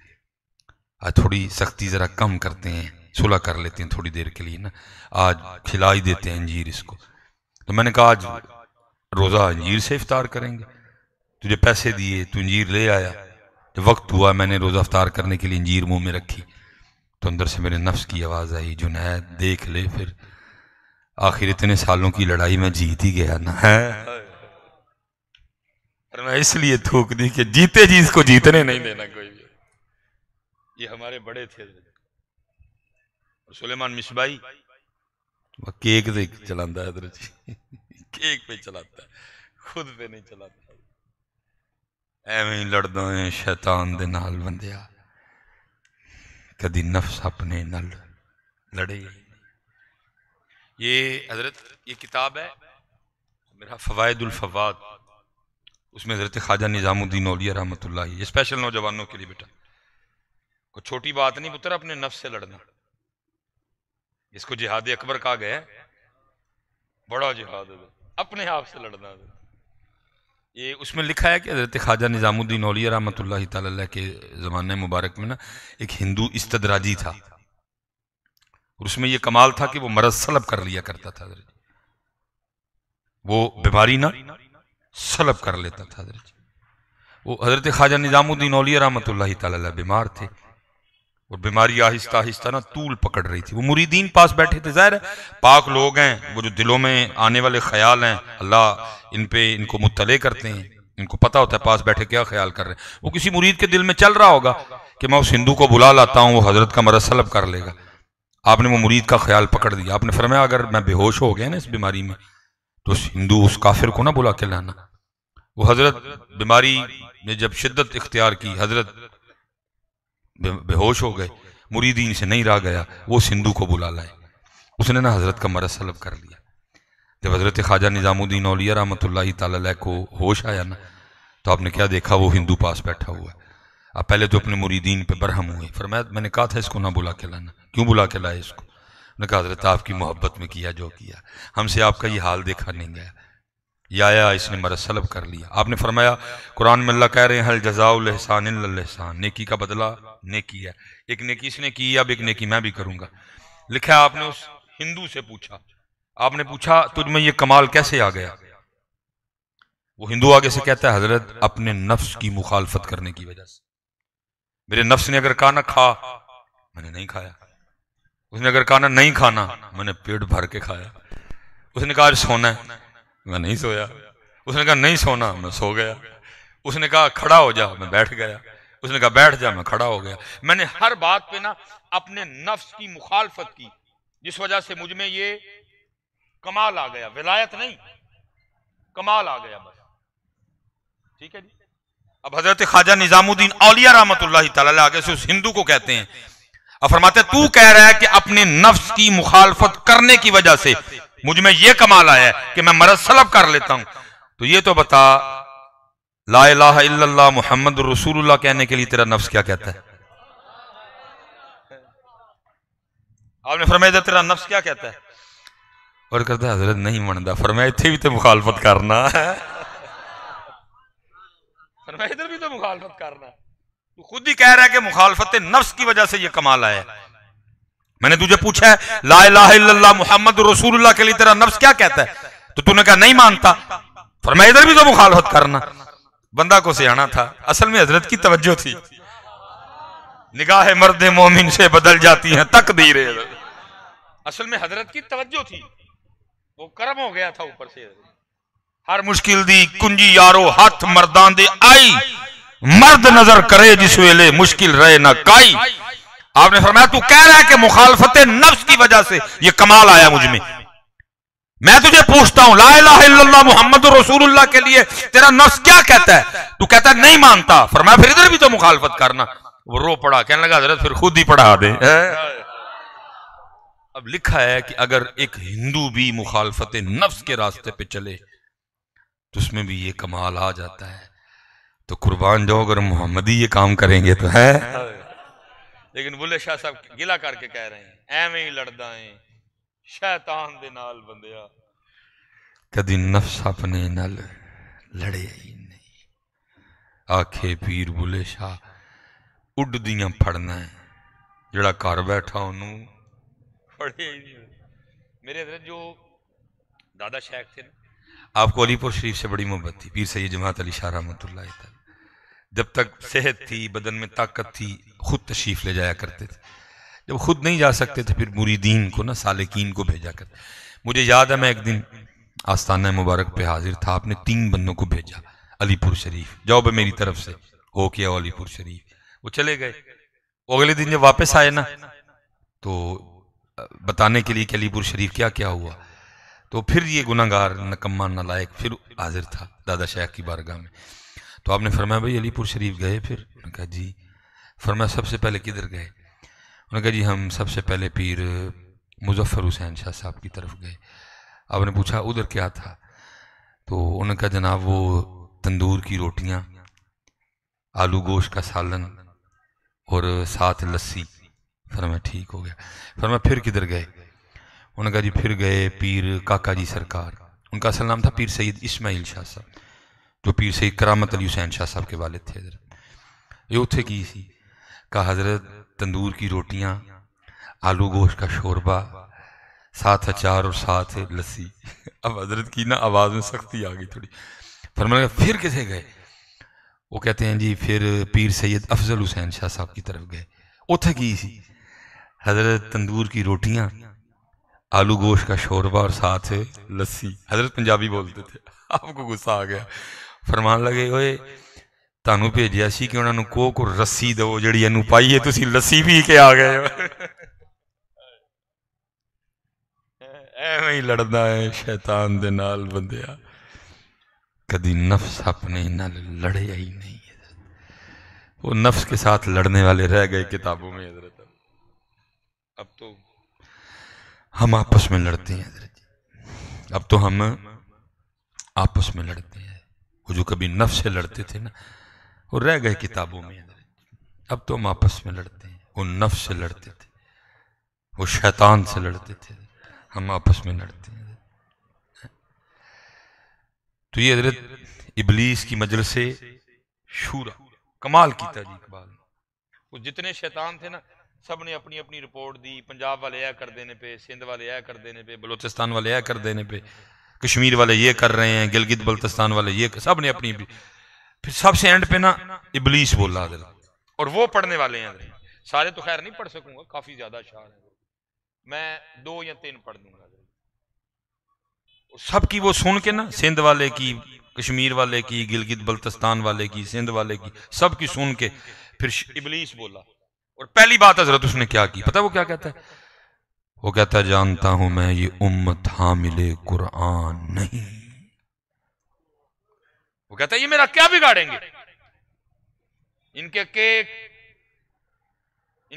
आज थोड़ी सख्ती ज़रा कम करते हैं सुलह कर लेते हैं थोड़ी देर के लिए ना आज खिला ही देते हैं अंजीर इसको तो मैंने कहा आज रोज़ा अंजीर से इफ़ार करेंगे तुझे पैसे दिए तू अंजीर ले आया जब वक्त हुआ मैंने रोज़ा इफ्तार करने के लिए अंजीर मुँह में रखी तो अंदर से मेरे नफ्स की आवाज़ आई जुनैद देख ले फिर आखिर इतने सालों की लड़ाई में जीत ही गया ना है पर मैं इसलिए थूक दी कि जीते जी इसको जीतने नहीं देना कोई भी ये हमारे बड़े थे सुलेमान मिशबाई वह केक से चलाता है हजरत जी केक पे चलाता है खुद पे नहीं चलाता ਐਵੇਂ ਲੜਦਾ ਹੈ ਸ਼ੈਤਾਨ ਦੇ ਨਾਲ ਬੰਦਿਆ ਕਦੀ ਨਫਸ ਆਪਣੇ ਨਾਲ ਲੜੇ ये हजरत ये किताब है मेरा फ़वादुलफवाद उसमें हजरत ख्वाजा निज़ामुद्दीन ओलिया रहमत ये स्पेशल नौजवानों के लिए बेटा कोई छोटी बात नहीं पुत्र अपने नफ्स से लड़ना इसको जिहाद अकबर कहा गया बड़ा जिहाद अपने आप से लड़ना ये उसमें लिखा है कि हजरत ख्वाजा निज़ामुद्दीन ओलिया रहमत के ज़माने मुबारक में ना एक हिंदू इस्तराजी था और उसमें यह कमाल था कि वो मरज सलब कर लिया करता था हजरत वो बीमारी ना सलब कर लेता था हजरत वो हजरत ख्वाजा निज़ामुद्दीन अलिया रहमत ला बीमार थे और बीमारी आहिस्ता आहिस्ता ना तूल पकड़ रही थी वो मुरीदीन पास बैठे थे ज़ाहिर पाक लोग हैं वो जो दिलों में आने वाले ख्याल हैं अल्लाह इन पे इनको मुतले करते हैं इनको पता होता है पास बैठे क्या ख्याल कर रहे हैं वो किसी मुरीद के दिल में चल रहा होगा कि मैं उस हिंदू को बुला लाता हूँ वो हजरत का मरसलब कर लेगा आपने वो मुरीद का ख्याल पकड़ दिया आपने फरमाया अगर मैं बेहोश हो गया ना इस बीमारी में तो उस हिंदू उस काफिर को ना बुला के लाना वो हजरत बीमारी ने जब शिद्दत इख्तियार की हजरत बेहोश हो गए मुरीदीन से नहीं रहा गया वो उस हिंदू को बुला लाए उसने ना हजरत का मरद सलब कर लिया जब हजरत ख्वाजा निज़ामुद्दीन अलिया रमत ला को होश आया ना तो आपने क्या देखा वो हिंदू पास बैठा हुआ है आप पहले तो अपने मुरीदीन पे बरहम हुए फरमाया मैंने कहा था इसको ना बुला के लाना क्यों बुला के लाए इसको मैंने कहा हजरत आपकी मोहब्बत में किया जो किया हमसे आपका ये हाल देखा नहीं गया ये आया इसने मरा सलब कर लिया आपने फरमाया कुरान में अल्लाह कह रहे हैं हल जजाउलहसान नेकी का बदला नेकी है एक नेकी इसने की अब एक नेकी मैं भी करूँगा लिखा आपने उस हिंदू से पूछा आपने पूछा तुझ में ये कमाल कैसे आ गया वो हिंदू आगे से कहता है हजरत अपने नफ्स की मुखालफत करने की वजह से मेरे नफ्स ने अगर कहा ना खा मैंने नहीं खाया उसने अगर कहा ना नहीं खाना मैंने पेट भर के खाया उसने कहा आज सोना है मैं नहीं सोया उसने कहा नहीं सोना मैं सो गया उसने कहा खड़ा हो जा मैं बैठ गया उसने कहा बैठ जा मैं खड़ा हो गया मैंने हर बात पे ना अपने नफ्स की मुखालफत की जिस वजह से मुझ में ये कमाल आ गया विलायत नहीं कमाल आ गया बस ठीक है जी अब हजरत ख्वाजा निजामुद्दीन औलिया रहमत आगे से उस हिंदू को कहते हैं अब फरमाते तू कह रहा है कि अपने नफ्स की मुखालफत करने की वजह से मुझ में यह कमाल आया कि मैं मरद सलब कर लेता हूं तो ये तो बता ला मोहम्मद रसूलुल्लाह कहने के लिए तेरा नफ्स क्या कहता है आपने फरमाया तेरा नफ्स क्या कहता है और कहता हजरत नहीं मनता फरमाया इतने भी तो मुखालफत करना है करना है इधर भी तो मुखालफत करना है तू खुद ही कह रहा है कि मुखालफत नफ्स की वजह से यह कमाल आया मैंने तुझे पूछा है ला मोहम्मद रसूलुल्लाह के लिए तेरा नफ्स क्या कहता है तो तूने कहा नहीं मानता पर मैं इधर भी तो मुखालफत करना बंदा को सियाना था असल में हजरत की तवज्जो थी निगाह मर्द मोमिन से बदल जाती है तक दी रहे असल में हजरत की तवज्जो थी वो कर्म हो गया था ऊपर से हर मुश्किल दी कुंजी यारो हाथ मर्दां दे आई मर्द नजर करे जिस वेले मुश्किल रहे ना काई आपने फरमाया तू कह रहा है कि मुखालफत नफ्स की वजह से यह कमाल आया मुझ में मैं तुझे पूछता हूं ला मोहम्मद रसूलुल्लाह के लिए तेरा नफ्स क्या कहता है तू कहता है नहीं मानता फरमाया फिर इधर भी तो मुखालफत करना वो रो पड़ा कहने लगा हजरत फिर खुद ही पढ़ा दे अब लिखा है कि अगर एक हिंदू भी मुखालफत नफ्स के रास्ते पे चले तो उसमें भी ये कमाल आ जाता है तो कुर्बान जाओ अगर मोहम्मदी ये काम करेंगे तो है लेकिन बुल्ले शाह साहब गिला करके कह रहे हैं एवं ही लड़दा है शैतान दे नाल बंदिया कदी नफ्स अपने नाल लड़े ही नहीं आखे पीर बुले शाह उड दियां फड़ना है जड़ा घर बैठा ओनू फड़े ही नहीं मेरे अंदर जो दादा शेख थे ना आपको अलीपुर शरीफ से बड़ी मोहब्बत थी पीर सैद जमात अली शाह रहमत जब तक सेहत थी बदन में ताकत थी खुद तशरीफ ले जाया करते थे जब खुद नहीं जा सकते थे फिर मुरीदीन को ना सालकिन को भेजा कर मुझे याद है मैं एक दिन आस्ताना मुबारक पे हाजिर था आपने तीन बंदों को भेजा अलीपुर शरीफ जाओ भाई मेरी तरफ से हो क्या अलीपुर शरीफ वो चले गए वो अगले दिन जब वापस आए ना तो बताने के लिए कि अलीपुर शरीफ क्या क्या हुआ तो फिर ये गुनागार नकम्मा लायक फिर हाजिर था दादा शेख की बारगाह में तो आपने फरमाया भाई अलीपुर शरीफ गए फिर उन्होंने कहा जी फरमाया सबसे पहले किधर गए उन्होंने कहा जी हम सबसे पहले पीर मुजफ्फ़र हुसैन शाह साहब की तरफ गए आपने पूछा उधर क्या था तो उन्होंने कहा जनाब वो तंदूर की रोटियाँ आलू गोश का सालन और साथ लस्सी फरमा ठीक हो गया फरमा फिर किधर गए उन्होंने कहा जी फिर गए पीर काका जी सरकार उनका असल नाम था पीर सैद इसमाइल शाह साहब जो पीर सैद करामत अली हुसैन शाह साहब के वाले थे ये उत्थे की सी का हजरत तंदूर की रोटियाँ आलू गोश का शोरबा साथ अचार और साथ लस्सी अब हजरत की ना आवाज़ में सख्ती आ गई थोड़ी फरमाने फिर किसे गए वो कहते हैं जी फिर पीर सैयद अफजल हुसैन शाह साहब की तरफ गए उत्थे की सी हजरत तंदूर की रोटियाँ आलू गोश का शोरबा और साथ है लस्सी हजरत पंजाबी बोलते थे आपको गुस्सा आ गया फरमान लगे हुए तहू भेजा सी कि उन्होंने ਨੂੰ ਕੋਹ रस्सी दो जी एनू पाई है तुम लस्सी पी के आ गए ਗਏ ਹੋ ਐਵੇਂ ਹੀ ਲੜਦਾ ਹੈ ਸ਼ੈਤਾਨ ਦੇ कभी नफ्स अपने न लड़े ही नहीं वो नफ्स के साथ लड़ने वाले रह गए किताबों में हजरत अब तो हम आपस में लड़ते हैं अब तो हम आपस में लड़ते हैं वो जो कभी नफ से लड़ते थे ना वो रह गए किताबों में अब तो हम आपस में लड़ते हैं वो नफ से लड़ते थे वो शैतान से लड़ते थे हम आपस में लड़ते हैं तो ये हजरत इबलीस की मजल से शूरा कमाल की तरीक बाद वो जितने शैतान थे ना सब ने अपनी अपनी रिपोर्ट दी पंजाब वाले ਇਹ करते हैं पे सिंध वाले ਇਹ करते हैं पे बलोचिस्तान वाले ਇਹ करते हैं पे कश्मीर वाले ये कर रहे हैं गिलगित बल्तिस्तान वाले ये सब ने अपनी फिर सबसे एंड पे ना इबलीस बोला दिल और वो पढ़ने वाले हैं सारे तो खैर नहीं पढ़ सकूंगा काफी ज्यादा शार है मैं दो या तीन पढ़ दूंगा सबकी वो सुन के ना सिंध वाले की कश्मीर वाले की गिलगित बल्तिस्तान वाले की सिंध वाले की सबकी सुन के फिर इबलीस बोला और पहली बात हजरत उसने क्या की पता वो क्या कहता है वो कहता है जानता हूं मैं ये उम्मत हामिले कुरान नहीं वो कहता है ये मेरा क्या बिगाड़ेंगे इनके केक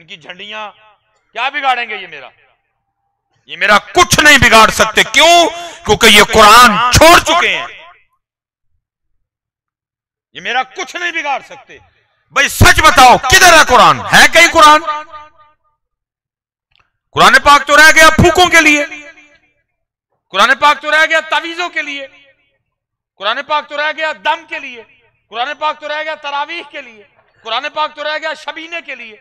इनकी झंडियां क्या बिगाड़ेंगे ये मेरा ये मेरा कुछ नहीं बिगाड़ सकते क्यों क्योंकि ये कुरान छोड़ चुके हैं ये मेरा कुछ नहीं बिगाड़ सकते भाई सच बताओ किधर है कुरान है कहीं कुरान कुरान पाक तो रह गया फूकों के लिए कुरान पाक तो रह गया तवीजों के लिए कुरान पाक तो रह गया दम के लिए कुरान पाक तो रह गया तरावीह के लिए कुरान पाक तो रह गया शबीने के लिए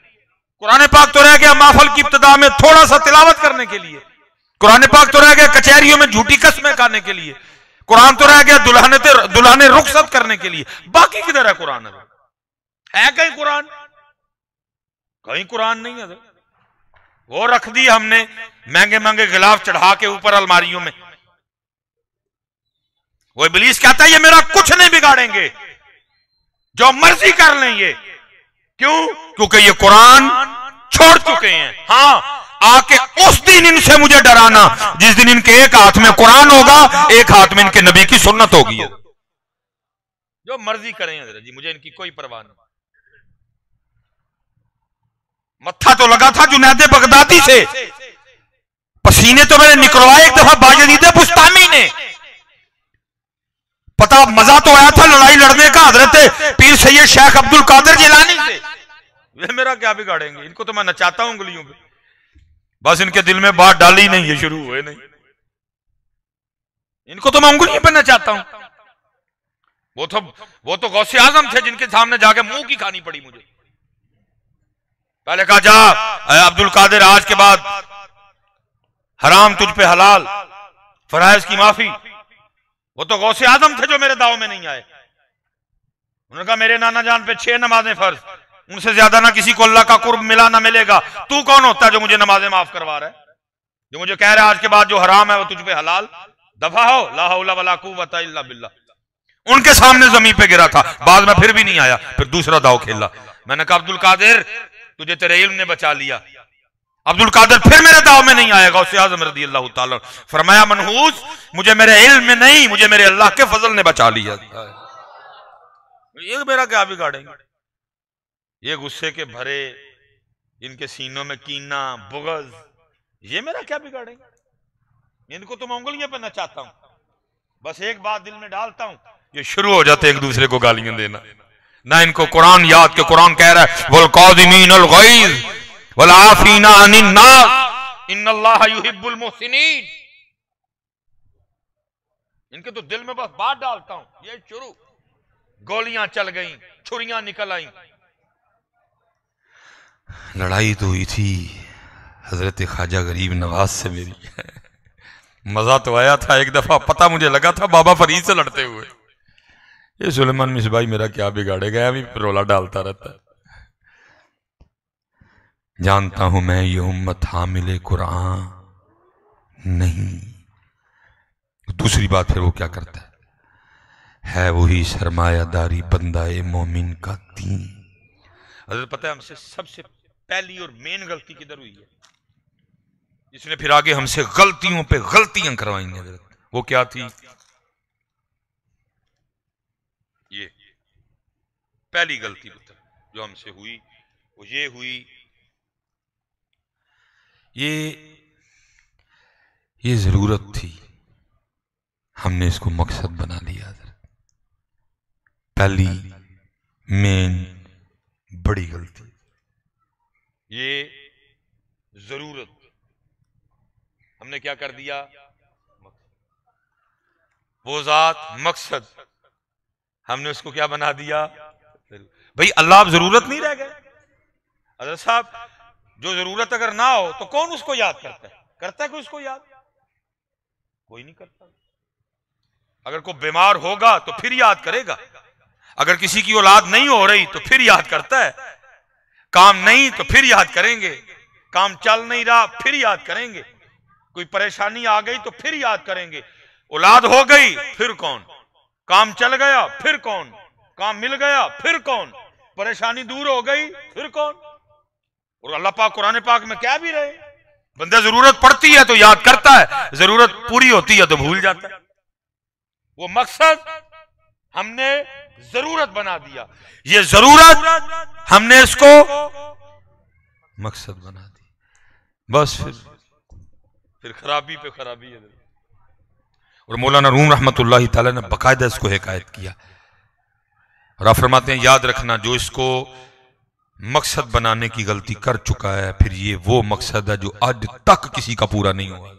कुरान पाक तो रह गया माफल की इब्तदा में थोड़ा सा तिलावत करने के लिए कुरान पाक तो रह गया कचहरियों में झूठी कस्में खाने के लिए कुरान तो रह गया दुल्हने दुल्हने रुखसत करने के लिए बाकी किधर है कुरान है कहीं कुरान कहीं कुरान नहीं है तो। वो रख दी हमने महंगे महंगे गिलाफ चढ़ा के ऊपर अलमारियों में वो बिलीस कहता है ये मेरा कुछ नहीं बिगाड़ेंगे जो मर्जी कर लें ये क्यों क्योंकि ये कुरान छोड़ चुके हैं हाँ आके उस दिन इनसे मुझे डराना जिस दिन इनके एक हाथ में कुरान होगा एक हाथ में इनके नबी की सुन्नत होगी जो मर्जी करें जी मुझे इनकी कोई परवाह नहीं मत्था तो लगा था जुनेदे बगदादी से पसीने तो मैंने निकलवाए एक दफा थे बुस्तामी ने पता मजा तो आया था लड़ाई लड़ने का हजरत पीर सैयद शेख अब्दुल कादर जिलानी से वे मेरा क्या बिगाड़ेंगे इनको तो मैं नचाता हूं उंगलियों पे बस इनके दिल में बात डाली नहीं है शुरू हुए नहीं इनको तो मैं उंगलियों पर नचाता हूं वो तो वो तो गौसे आजम थे जिनके सामने जाके मुंह की खानी पड़ी मुझे पहले कहा जा अब्दुल कादिर आज के बाद हराम तुझ पे हलाल फराइज की माफी वो तो गौसे आजम थे जो मेरे दाव में नहीं आए उन्होंने कहा मेरे नाना जान पे छह नमाजें फर्ज उनसे ज्यादा ना किसी को अल्लाह का कुर्ब मिला ना मिलेगा तू कौन होता है जो मुझे नमाजें माफ करवा रहा है जो मुझे कह रहा है आज के बाद जो हराम है वो तुझ पे हलाल दफा हो लाला बिल्ला उनके सामने जमीन पे गिरा था बाद में फिर भी नहीं आया फिर दूसरा दाव खेला मैंने कहा अब्दुल कादिर तुझे तेरे इल्म ने बचा लिया अब्दुल कादर फिर मेरे दाव में नहीं आएगा उसे आजम रदी अल्लाह फरमाया मनहूस मुझे मेरे इल्म में नहीं मुझे मेरे अल्लाह के फजल ने बचा लिया ये मेरा क्या बिगाड़ेंगे ये गुस्से के भरे इनके सीनों में कीना बुगज ये मेरा क्या बिगाड़ेंगे इनको तो मैं उंगलियां पर नचाता हूं बस एक बात दिल में डालता हूं ये शुरू हो जाते एक दूसरे को गालियां देना ना इनको कुरान याद के कुरान कह रहा है बोल कौदीन बोल आफीना इन्नल्लाह युहिब्बुल इनके तो दिल में बस बात डालता हूं ये शुरू गोलियां चल गई छुरियां निकल आई लड़ाई तो हुई थी हजरत ख्वाजा गरीब नवाज से मेरी मजा तो आया था एक दफा पता मुझे लगा था बाबा फरीद से लड़ते हुए ये सुलेमान मिसबाई मेरा क्या बिगाड़ेगा अभी रोला डालता रहता है जानता हूं मैं ये उम्मत हामिल कुरान नहीं दूसरी बात फिर वो क्या करता है है वही सरमायादारी बंदा मोमिन का दीन अगर पता है हमसे सबसे पहली और मेन गलती किधर हुई है इसने फिर आगे हमसे गलतियों पे गलतियां करवाई वो क्या थी पहली गलती बता जो हमसे हुई वो ये हुई ये ये जरूरत थी हमने इसको मकसद बना लिया पहली मेन बड़ी गलती ये जरूरत हमने क्या कर दिया वो जात मकसद हमने उसको क्या बना दिया भाई अल्लाह जरूरत नहीं रह गए अजर साहब जो जरूरत अगर ना हो तो कौन उसको याद करता है करता है कोई उसको याद कोई नहीं करता अगर कोई बीमार होगा तो फिर याद करेगा अगर किसी की औलाद नहीं हो रही तो फिर याद करता है काम नहीं तो फिर याद करेंगे काम चल नहीं रहा फिर याद करेंगे कोई परेशानी आ गई तो फिर याद करेंगे औलाद हो गई फिर कौन काम चल गया फिर कौन काम मिल गया फिर कौन परेशानी दूर हो गई फिर कौन और अल्लाह पाक कुरान पाक में क्या भी रहे बंदा जरूरत पड़ती है तो याद करता है जरूरत पूरी होती है तो भूल जाता है वो मकसद हमने जरूरत बना दिया ये जरूरत हमने इसको मकसद बना दिया बस फिर फिर खराबी पे खराबी है और मौलाना रूम रहमत ने बाकायदा इसको हिकायत किया और आप फरमाते हैं याद रखना जो इसको मकसद बनाने की गलती कर चुका है फिर ये वो मकसद है जो आज तक किसी का पूरा नहीं हुआ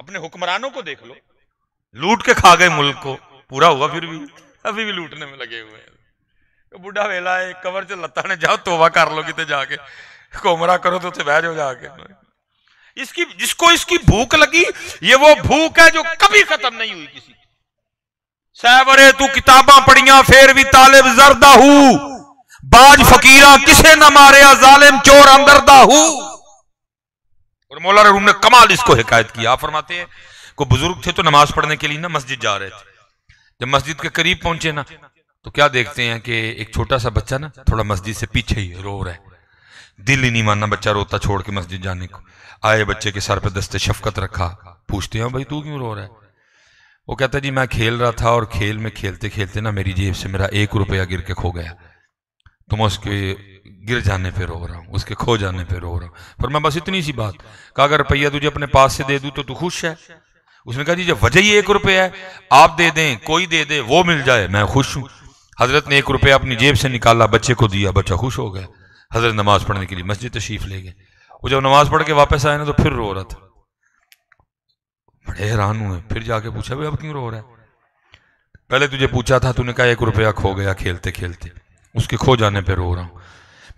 अपने हुक्मरानों को देख लो लूट के खा गए मुल्क को पूरा हुआ फिर भी अभी भी लूटने में लगे हुए हैं तो बुढ़ा वेला है कवर से लता ने जाओ तोबा कर लो कितने जाके कोमरा करो तो उसे बह जाओ जाके इसकी जिसको इसकी भूख लगी ये वो भूख है जो कभी खत्म नहीं हुई किसी ਸਹਿਵਰੇ तू किताबा पढ़िया फिर भी तालिब जरदा हू बाज फकीर किसे न ਮਾਰਿਆ जालिम चोर अंदर दू और मौलाना रूम ने कमाल इसको हिकायत किया आप फरमाते हैं को बुजुर्ग थे तो नमाज पढ़ने के लिए ना मस्जिद जा रहे थे जब मस्जिद के करीब पहुंचे ना तो क्या देखते हैं कि एक छोटा सा बच्चा ना थोड़ा मस्जिद से पीछे ही रो रहा है दिल ही नहीं मानना बच्चा रोता छोड़ के मस्जिद जाने को आए बच्चे के सर पर दस्ते शफकत रखा पूछते हैं भाई तू क्यों रो रहा है वो कहता जी मैं खेल रहा था और खेल में खेलते खेलते ना मेरी जेब से मेरा एक रुपया गिर के खो गया तो मैं उसके गिर जाने पे रो रहा हूँ उसके खो जाने पे रो रहा हूँ पर मैं बस इतनी सी बात कहा अगर रुपया तुझे अपने पास से दे दूँ तो तू खुश है उसने कहा जी जब वजह ही एक रुपया है आप दे दें कोई दे दे वो मिल जाए मैं खुश हूँ हजरत ने एक रुपया अपनी जेब से निकाला बच्चे को दिया बच्चा खुश हो गया हजरत नमाज पढ़ने के लिए मस्जिद तशीफ ले गए वो जब नमाज पढ़ के वापस आए ना तो फिर रो रहा था बड़े हैरान हुए फिर जाके पूछा भाई अब क्यों रो रहा है पहले तुझे पूछा था तूने कहा एक रुपया खो गया खेलते खेलते उसके खो जाने पर रो रहा हूँ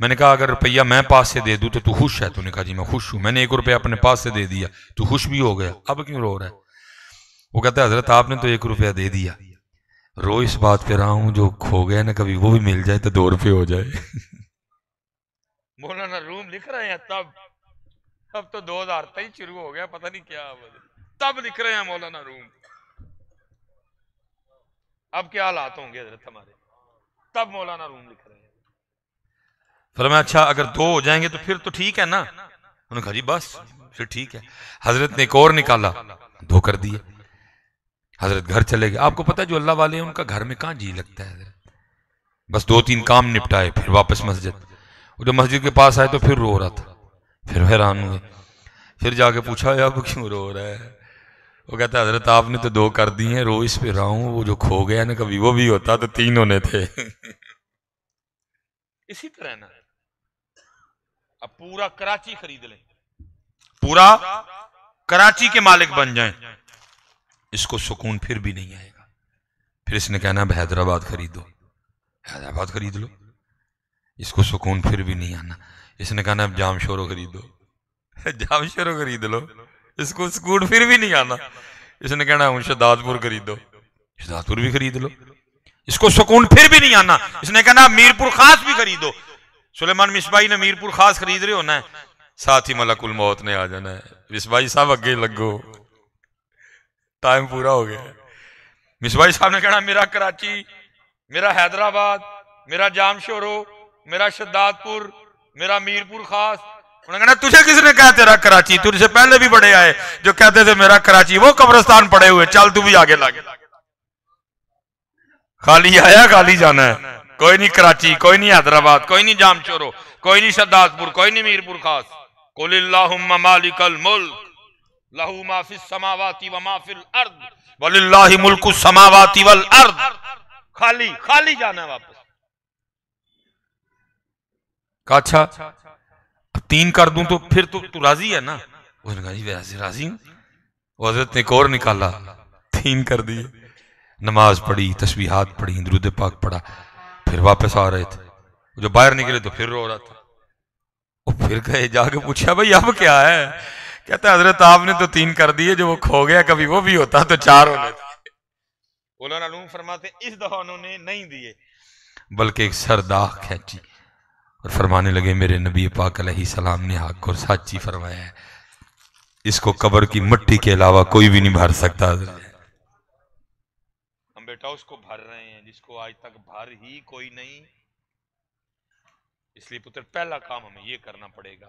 मैंने कहा अगर रुपया मैं पास से दे दूँ तो तू खुश है तूने कहा जी मैं खुश हूँ मैंने एक रुपया अपने पास से दे दिया तू खुश भी हो गया अब क्यों रो रहा है वो कहते है हजरत आपने तो एक रुपया दे दिया रो इस बात पे रहा हूं जो खो गया ना कभी वो भी मिल जाए तो दो रुपये हो जाए बोला ना रूम लिख रहे हैं तब तब तो दो हजार तेईस शुरू हो गया पता नहीं क्या तब लिख रहे हैं मौलाना रूम अब क्या हालात होंगे हजरत हमारे तब मौलाना रूम लिख रहे हैं फिर मैं अच्छा अगर दो हो जाएंगे तो फिर तो ठीक है ना उन्होंने कहा जी बस फिर ठीक है हजरत ने एक और निकाला दो कर दिए हजरत घर चले गए आपको पता है जो अल्लाह वाले हैं उनका घर में कहाँ जी लगता है बस दो तीन काम निपटाए फिर वापस मस्जिद जब मस्जिद के पास आए तो फिर रो रहा था फिर हैरान हुए फिर जाके पूछा अब क्यों रो रहा है वो कहता हजरत आपने तो दो कर दी हैं रोज पे रहा हूँ वो जो खो गया ना कभी वो भी होता तो तीन होने थे इसी तरह ना अब पूरा कराची खरीद लें पूरा कराची के मालिक बन जाएं इसको सुकून फिर भी नहीं आएगा फिर इसने कहना अब हैदराबाद खरीदो हैदराबाद खरीद लो इसको सुकून फिर भी नहीं आना इसने कहना अब जाम शोरो खरीदो जाम शोरों खरीद लो इसको स्कूट फिर भी नहीं आना इसने कहना हूं शहदादपुर खरीदो शहदादपुर भी खरीद लो इसको सुकून फिर भी नहीं आना इसने कहना मीरपुर खास भी खरीदो सुलेमान मिसबाई ने मीरपुर खास खरीद रहे होना है साथ ही मलकुल मौत ने आ जाना है मिसबाई साहब अगे लगो टाइम पूरा हो गया मिसबाई साहब ने कहना मेरा कराची मेरा हैदराबाद मेरा जामशोरो मेरा शहदादपुर मेरा मीरपुर खास उन्होंने कहना तुझे किसने कहा तेरा कराची तुझसे पहले भी बड़े आए जो कहते थे मेरा कराची वो कब्रस्तान पड़े हुए चल तू भी आगे लागे खाली आया खाली जाना है कोई नहीं कराची कोई नहीं हैदराबाद कोई नहीं जामचोरो कोई नहीं शदासपुर कोई नहीं मीरपुर खास कोलिल्लाहुम्मा मुल्क लहू माफिस समावाती व माफिल अर्द वलिल्लाहि मुल्कु समावाती वल अर्द खाली खाली जाना है वापस अच्छा तीन कर दूं तो फिर तो तू राजी है ना उसने कहा जी वैसे राजी हूं वो हजरत ने एक और निकाला तीन कर दिए नमाज पढ़ी तस्वीहात पढ़ी दरुद पाक पढ़ा फिर वापस आ रहे थे जो बाहर निकले तो फिर रो रहा था वो फिर गए जाके पूछा भाई अब क्या है कहते हजरत आपने तो तीन कर दिए जो वो खो गया कभी वो भी होता तो चार होने जाते बोला फरमाते इस दफा उन्होंने नहीं दिए बल्कि एक सरदाह खेची और फरमाने लगे मेरे नबी पाक सलाम ने हक और साची फरमाया है इसको कबर की मट्टी के अलावा कोई भी नहीं भर सकता हम बेटा उसको भर रहे हैं जिसको आज तक भर ही कोई नहीं इसलिए पुत्र पहला काम हमें ये करना पड़ेगा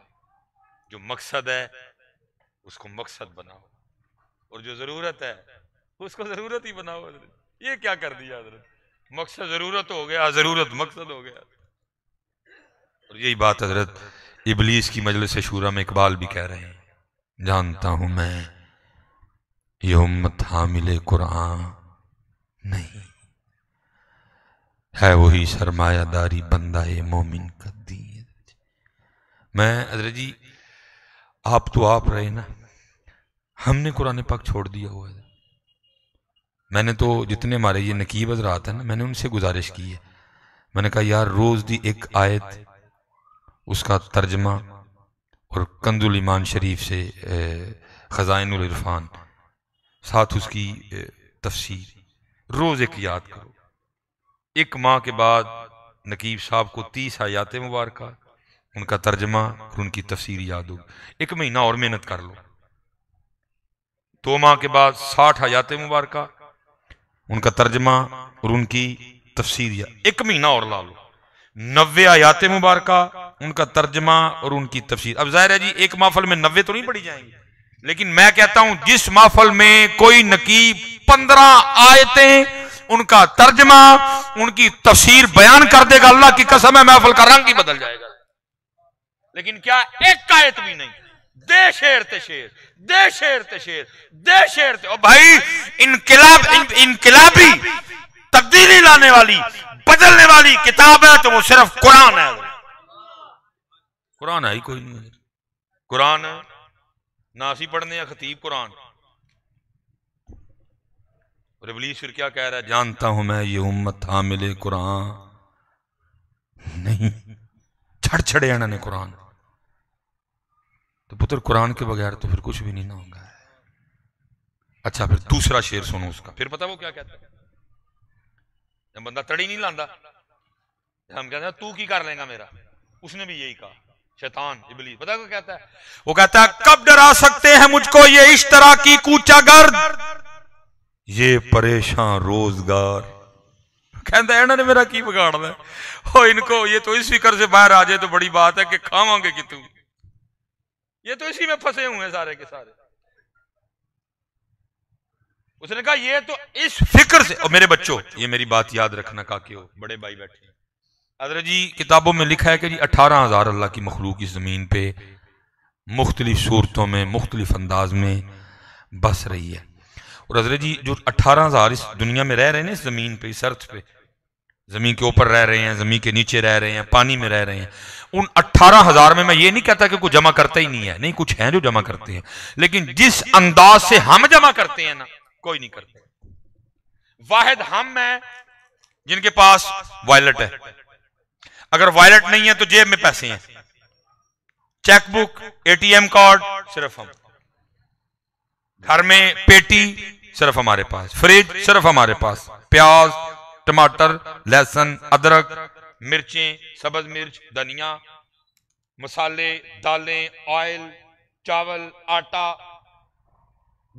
जो मकसद है उसको मकसद बनाओ और जो जरूरत है उसको जरूरत ही बनाओ ये क्या कर दिया हजरत मकसद जरूरत हो गया जरूरत मकसद हो गया और यही बात हजरत इबलीस की मजलिस शूरा में इकबाल भी कह रहे हैं जानता हूं मैं ये उम्मत हामिल कुरान नहीं है वही सरमायादारी बंदा ये मोमिन का दीन मैं हजरत जी आप तो आप रहे ना हमने कुरान पाक छोड़ दिया हुआ है मैंने तो जितने हमारे ये नकीब हजरात है ना मैंने उनसे गुजारिश की है मैंने कहा यार रोज़ दी एक आयत उसका तर्जमा और कंदुल ईमान शरीफ से ख़जानरफान साथ उसकी तफसीर रोज़ एक याद करो एक माह के बाद नकीब साहब को तीस आयात मुबारक उनका तर्जमा और उनकी तफसीर याद हो एक महीना और मेहनत कर लो दो माह के बाद साठ आयात मुबारक उनका तर्जमा और उनकी तफसीर याद एक महीना और ला लो नब्बे आयात मुबारक उनका तर्जमा और उनकी तफसीर अब जाहिर है जी एक माफल में नब्बे तो नहीं पड़ी जाएंगे लेकिन मैं कहता हूं जिस माफल में कोई नकी पंद्रह आयतें उनका तर्जमा उनकी तफसीर बयान कर देगा अल्लाह की कसम है महफल का रंग ही बदल जाएगा लेकिन क्या एक आयत भी नहीं दे शेर ते शेर दे शेर ते शेर दे शेर ते ओ भाई इनकलाब इनकलाबी तब्दीली लाने वाली बदलने वाली किताब है तो वो सिर्फ कुरान है कुरान है ही कोई नहीं ਕੁਰਾਨ कुरान ना अस पढ़ने खतीब कुरान और फिर क्या कह रहा है जानता हूं मैं ये उम्मत था मिले कुरान नहीं छड़ छड़े आना ने कुरान तो पुत्र कुरान के बगैर तो फिर कुछ भी नहीं ना होगा अच्छा फिर दूसरा शेर सुनो उसका फिर पता वो क्या कहता है जब बंदा तड़ी नहीं लाता हम कहते हैं तू की कर लेगा मेरा उसने भी यही कहा शैतान इबली पता क्या कहता है वो कहता है कब डरा सकते हैं मुझको ये इस तरह की कूचा गर्द ये परेशान रोजगार कहता है मेरा की में हो इनको ये तो इस फिक्र से बाहर आ जाए तो बड़ी बात है कि खावांगे कि तू ये तो इसी में फंसे हुए हैं सारे के सारे उसने कहा ये तो इस फिक्र से और मेरे बच्चों ये मेरी बात याद रखना का क्यों बड़े भाई बैठे अदर जी किताबों में लिखा है कि जी अठारह हज़ार अल्लाह की मखलूक इस ज़मीन पर मुख्तलिफ सूरतों में मुख्तलिफ अंदाज में बस रही है और अजरत जी जो अठारह हज़ार इस दुनिया में रह रहे हैं ना इस ज़मीन पर इस अर्थ पे ज़मीन के ऊपर रह रहे हैं ज़मीन के नीचे रह रहे हैं पानी में रह रहे हैं उन अट्ठारह हज़ार में मैं ये नहीं कहता कि कुछ जमा करता ही नहीं है नहीं कुछ हैं जो जमा करते हैं लेकिन जिस अंदाज से हम जमा करते हैं ना कोई नहीं करते वाहिद हम है जिनके पास वायलट है अगर वॉलेट नहीं है तो जेब में पैसे हैं चेकबुक एटीएम कार्ड सिर्फ हम घर में पेटी सिर्फ हमारे पास फ्रिज सिर्फ हमारे पास प्याज टमाटर लहसुन अदरक मिर्चें सब्ज मिर्च धनिया मसाले दालें ऑयल चावल आटा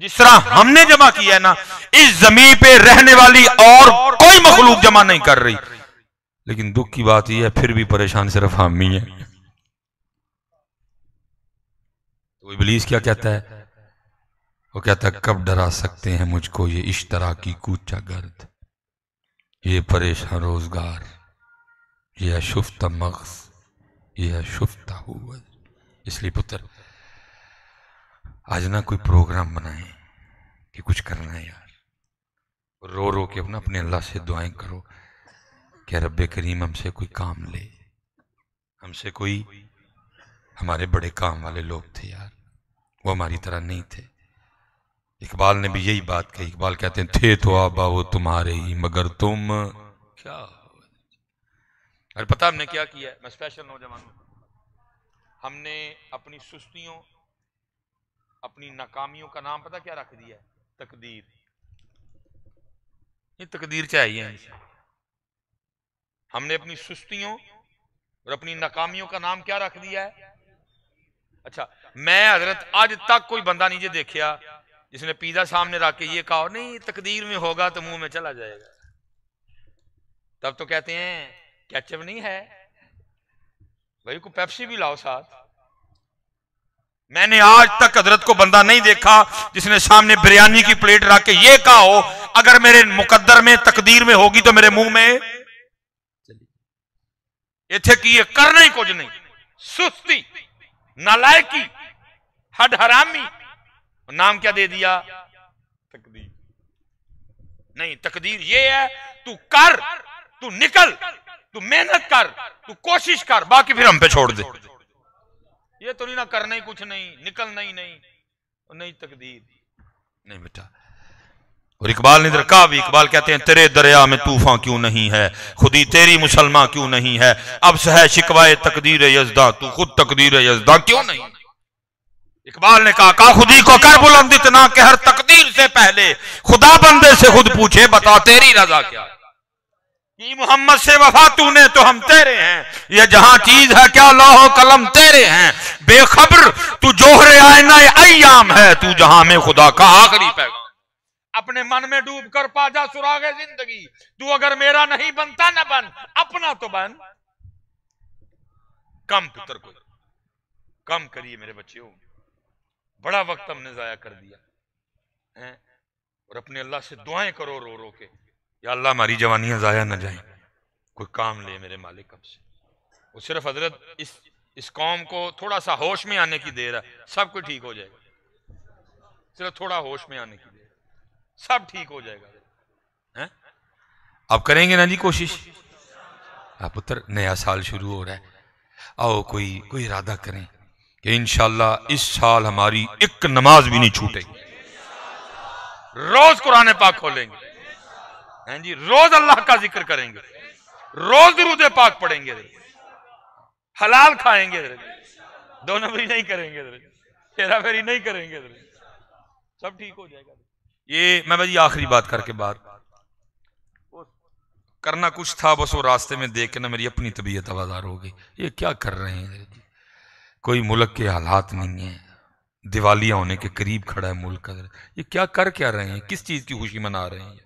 जिस तरह हमने जमा किया है ना इस जमीन पे रहने वाली और कोई मखलूक जमा नहीं कर रही लेकिन दुख की बात यह है फिर भी परेशान सिर्फ हम ही हैं तो इबलीस क्या कहता है वो कहता है कब डरा सकते हैं मुझको ये इस तरह की कूचा गर्द ये परेशान रोजगार ये शुफ्ता मगज ये शुफ्ता हुआ इसलिए पुत्र आज ना कोई प्रोग्राम बनाए कि कुछ करना है यार रो रो के अपना अपने अल्लाह से दुआएं करो क्या रब करीम हमसे कोई काम ले हमसे कोई हमारे बड़े काम वाले लोग थे यार वो हमारी तरह नहीं थे इकबाल ने भी यही बात कही इकबाल कहते हैं थे तो आबा वो तुम्हारे ही मगर तुम क्या अरे पता हमने क्या किया मैं स्पेशल नौजवान हमने अपनी सुस्तियों अपनी नाकामियों का नाम पता क्या रख दिया तकदीर ये तकदीर चाहिए हमने अपनी सुस्तियों और अपनी नाकामियों का नाम क्या रख दिया है अच्छा मैं हजरत आज तक कोई बंदा नहीं जो देखा जिसने पिज्जा सामने रख के ये कहा नहीं तकदीर में होगा तो मुंह में चला जाएगा तब तो कहते हैं कैचअप नहीं है भाई को पेप्सी भी लाओ साथ मैंने आज तक हजरत को बंदा नहीं देखा जिसने सामने बिरयानी की प्लेट रख के ये कहा हो अगर मेरे मुकद्दर में तकदीर में होगी तो मेरे मुंह में इथे की करना ही कुछ नहीं सुस्ती नालायकी हड हरामी नाम क्या दे दिया तकदीर नहीं तकदीर ये है तू कर तू निकल तू मेहनत कर तू कोशिश कर बाकी फिर हम पे छोड़ दे ये तो नहीं ना करना ही कुछ नहीं निकलना ही नहीं नहीं तकदीर नहीं बेटा और इकबाल ने कहा भी इकबाल कहते हैं तेरे दरिया में तूफान क्यों नहीं है खुदी तेरी मुसलमा क्यों नहीं है अब सह शिकवाए तकदीर यजदा तू खुद तकदीर यजदा क्यों नहीं इकबाल ने कहा का खुदी को कर बुलंद इतना के हर तकदीर से पहले खुदा बंदे से खुद पूछे बता तेरी रजा क्या कि मोहम्मद से वफा तूने तो हम तेरे हैं ये जहां चीज है क्या लाहो कलम तेरे हैं बेखबर तू जोहरे आयना अयाम है तू जहां में खुदा का आखिरी पैगाम अपने मन में डूब कर पा जा सुराग जिंदगी तू अगर मेरा नहीं बनता ना बन अपना तो बन कम पुत्र को कम करिए मेरे बच्चों बड़ा वक्त हमने जाया कर दिया है और अपने अल्लाह से दुआएं करो रो रो के या अल्लाह हमारी जवानियां जाया ना जाए कोई काम ले मेरे मालिक कब से वो सिर्फ हजरत इस इस कौम को थोड़ा सा होश में आने की देर है सब कुछ ठीक हो जाएगा सिर्फ थोड़ा होश में आने की देर सब ठीक हो जाएगा है? आप करेंगे ना जी कोशिश आप हाँ, पुत्र नया साल शुरू हो रहा है आओ कोई कोई इरादा करें कि इनशाला इस साल हमारी एक नमाज भी नहीं छूटेगी रोज कुरान पाक खोलेंगे हैं जी रोज अल्लाह का जिक्र करेंगे रोज दरूद पाक पढ़ेंगे हलाल खाएंगे दोनों भी नहीं करेंगे हेरा फेरी नहीं करेंगे सब ठीक हो जाएगा ये मैं भाई आखिरी बात करके बात करना कुछ था बस वो रास्ते में देख के ना मेरी अपनी तबीयत आवाजार हो गई ये क्या कर रहे हैं कोई मुल्क के हालात नहीं है दिवालिया होने के करीब खड़ा है मुल्क ये क्या कर क्या रहे हैं किस चीज़ की खुशी मना रहे हैं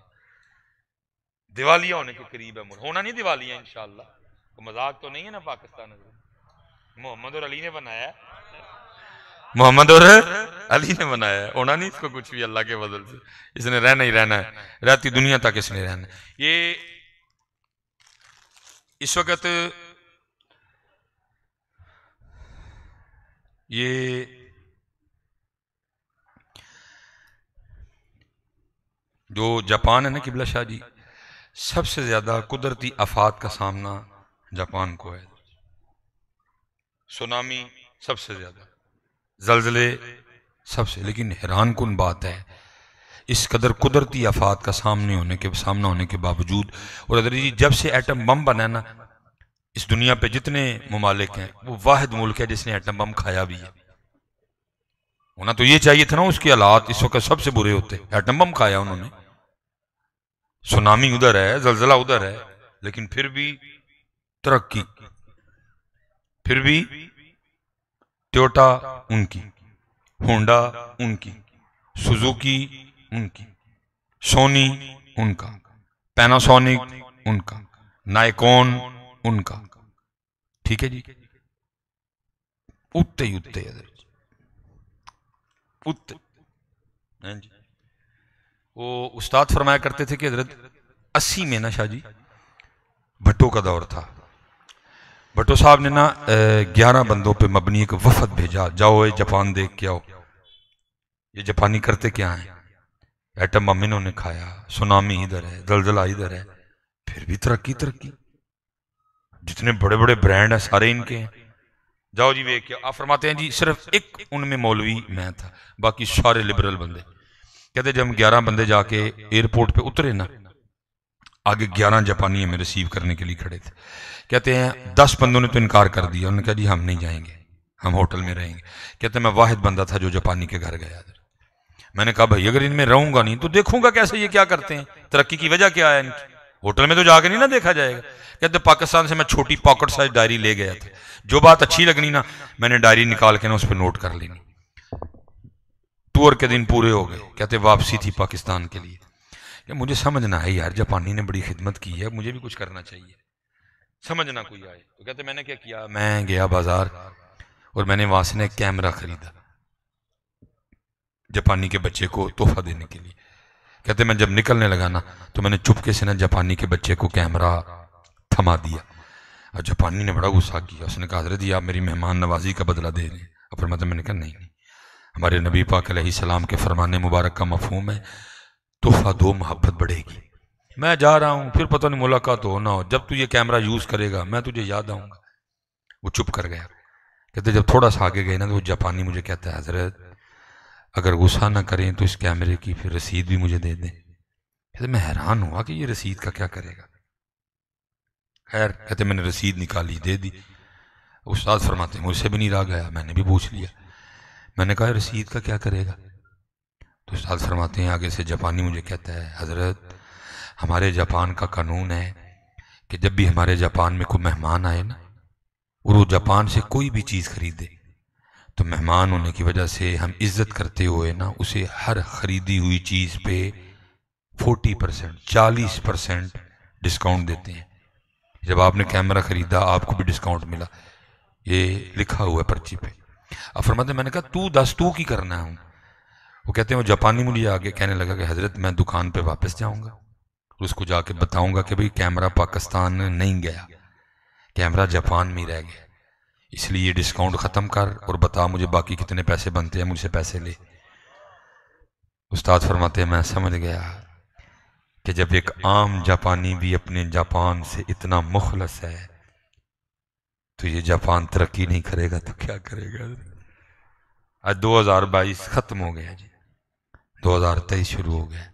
दिवालिया होने के करीब है मुल्क होना नहीं दिवालिया इन तो मजाक तो नहीं है ना पाकिस्तान मोहम्मद और अली ने बनाया मोहम्मद और अली ने बनाया है होना नहीं इसको कुछ भी अल्लाह के बदल से इसने रहना ही रहना है रहती दुनिया तक इसने रहना है ये इस वक्त ये जो जापान है ना किबला शाह जी सबसे ज़्यादा कुदरती आफात का सामना जापान को है सुनामी सबसे ज़्यादा जलजले सबसे लेकिन हैरान कन बात है इस कदर कुदरती आफात का सामने होने के सामना होने के बावजूद और अदर जी जब से एटम बम बना ना इस दुनिया पे जितने ममालिक हैं वो वाद मुल्क है जिसने एटम बम खाया भी है होना तो ये चाहिए था ना उसके हालात इस वक्त सबसे बुरे होते एटम बम खाया उन्होंने सुनामी उधर है जलजला उधर है लेकिन फिर भी तरक्की फिर भी टोटा उनकी होंडा उनकी सुजुकी उनकी सोनी उनका पैनासोनिक उनका नाइकोन उनका ठीक है जी उत्ते उत्ते उत्ते वो उस्ताद फरमाया करते थे कि हजरत अस्सी में ना शाह जी भट्टो का दौर था भट्टो साहब ने ना ग्यारह बंदों पे मबनी एक वफद भेजा जाओ ये जापान देख के आओ ये जापानी करते क्या हैं एटम बम इन्होंने खाया सुनामी इधर है दलदला इधर है फिर भी तरक्की तरक्की जितने बड़े बड़े ब्रांड हैं सारे इनके हैं जाओ जी वे क्या आप फरमाते हैं जी सिर्फ एक उनमें मौलवी मैं था बाकी सारे लिबरल बंदे कहते जब हम ग्यारह बंदे जाके एयरपोर्ट पे उतरे ना आगे ग्यारह जापानी हमें रिसीव करने के लिए खड़े थे कहते हैं दस बंदों ने तो इनकार कर दिया उन्होंने कहा जी हम नहीं जाएंगे हम होटल में रहेंगे कहते हैं मैं वाहिद बंदा था जो जापानी के घर गया मैंने कहा भाई अगर इनमें रहूंगा नहीं तो देखूंगा कैसे ये क्या करते हैं तरक्की की वजह क्या है इनकी होटल में तो जाके नहीं ना देखा जाएगा कहते पाकिस्तान से मैं छोटी पॉकेट साइज डायरी ले गया था जो बात अच्छी लगनी ना मैंने डायरी निकाल के ना उस पर नोट कर लेनी टूर के दिन पूरे हो गए कहते वापसी थी पाकिस्तान के लिए कि मुझे समझना है यार जापानी ने बड़ी खिदमत की है मुझे भी कुछ करना चाहिए समझना कोई आए तो कहते मैंने क्या किया मैं गया बाजार और मैंने वहां से एक कैमरा खरीदा जापानी के बच्चे को तोहफा देने के लिए कहते मैं जब निकलने लगा ना तो मैंने चुपके से ना जापानी के बच्चे को कैमरा थमा दिया और जापानी ने बड़ा गुस्सा किया उसने कहा हजरत आप मेरी मेहमान नवाजी का बदला दे रहे हैं और मैंने कहा नहीं नहीं हमारे नबी पाक सलाम के फरमान मुबारक का मफहूम है तोहफा दो मोहब्बत बढ़ेगी मैं जा रहा हूँ फिर पता नहीं मुलाकात हो ना हो जब तू ये कैमरा यूज़ करेगा मैं तुझे याद आऊँगा वो चुप कर गया कहते जब थोड़ा सा आगे गए ना तो वो जापानी मुझे कहता है हजरत अगर गुस्सा ना करें तो इस कैमरे की फिर रसीद भी मुझे दे दें कहते मैं हैरान हुआ कि ये रसीद का क्या करेगा खैर कहते मैंने रसीद निकाली दे दी उस्ताद फरमाते मुझसे भी नहीं रहा गया मैंने भी पूछ लिया मैंने कहा रसीद का क्या करेगा तो उस्ताद फरमाते हैं आगे से जापानी मुझे कहता है हज़रत हमारे जापान का कानून है कि जब भी हमारे जापान में कोई मेहमान आए ना और वो जापान से कोई भी चीज़ खरीदे तो मेहमान होने की वजह से हम इज्जत करते हुए ना उसे हर खरीदी हुई चीज़ पे 40 परसेंट चालीस परसेंट डिस्काउंट देते हैं जब आपने कैमरा ख़रीदा आपको भी डिस्काउंट मिला ये लिखा हुआ है पर्ची पे अब फरमाते मैंने कहा तू दस तू की करना है वो कहते हैं वो जापानी मुझे आगे कहने लगा कि हजरत मैं दुकान पे वापस जाऊंगा और उसको जाके बताऊंगा कि भाई कैमरा पाकिस्तान नहीं गया कैमरा जापान में रह गया इसलिए डिस्काउंट ख़त्म कर और बता मुझे बाकी कितने पैसे बनते हैं मुझसे पैसे ले उस्ताद फरमाते हैं मैं समझ गया कि जब एक आम जापानी भी अपने जापान से इतना मुखलस है तो ये जापान तरक्की नहीं करेगा तो क्या करेगा आज 2022 ख़त्म हो गया जी दो हजार तेईस शुरू हो गया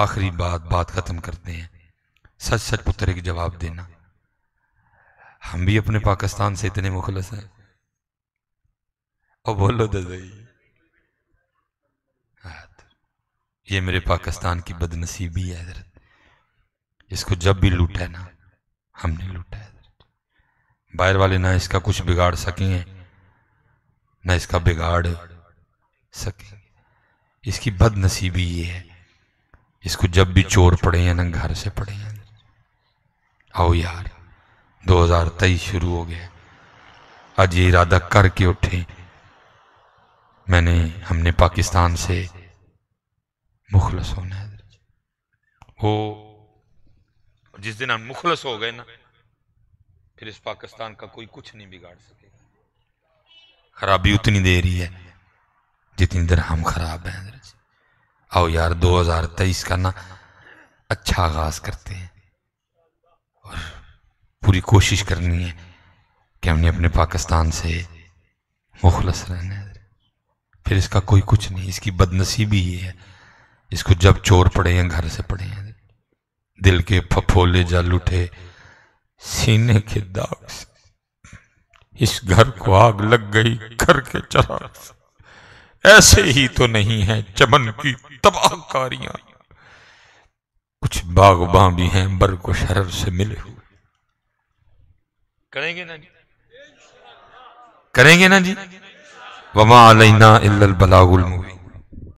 आखिरी बात बात खत्म करते हैं सच सच पुत्र एक जवाब देना हम भी अपने पाकिस्तान से इतने मुखलस हैं और बोलो तो, हाँ, तो ये मेरे पाकिस्तान की बदनसीबी है हजरत इसको जब भी लूटा है ना हमने लूटा है बाहर वाले ना इसका कुछ बिगाड़ सके ना इसका बिगाड़ सकेंगे इसकी बदनसीबी ये है इसको जब भी चोर पड़े ना घर से पड़े हैं आओ यार 2023 शुरू हो गया आज ये इरादा करके उठे मैंने हमने पाकिस्तान से मुखलस होना है वो जिस दिन हम मुखलस हो गए ना फिर इस पाकिस्तान का कोई कुछ नहीं बिगाड़ सकेगा खराबी उतनी दे रही है जितनी देर हम खराब हैं आओ यार 2023 का ना अच्छा आगाज करते हैं और पूरी कोशिश करनी है कि हमने अपने पाकिस्तान से मुखलस रहना है फिर इसका कोई कुछ नहीं इसकी बदनसीबी ये है इसको जब चोर पड़े हैं घर से पड़े हैं दिल के फफोले जल उठे सीने के दाग से इस घर को आग लग गई घर के चरा ऐसे ही तो नहीं है चमन की तबाहकारियां कुछ बागबां भी हैं बर को शरर से मिले हुए करेंगे ना जी करेंगे ना जी वमा अलैना इल्लल बलागुल मुबीन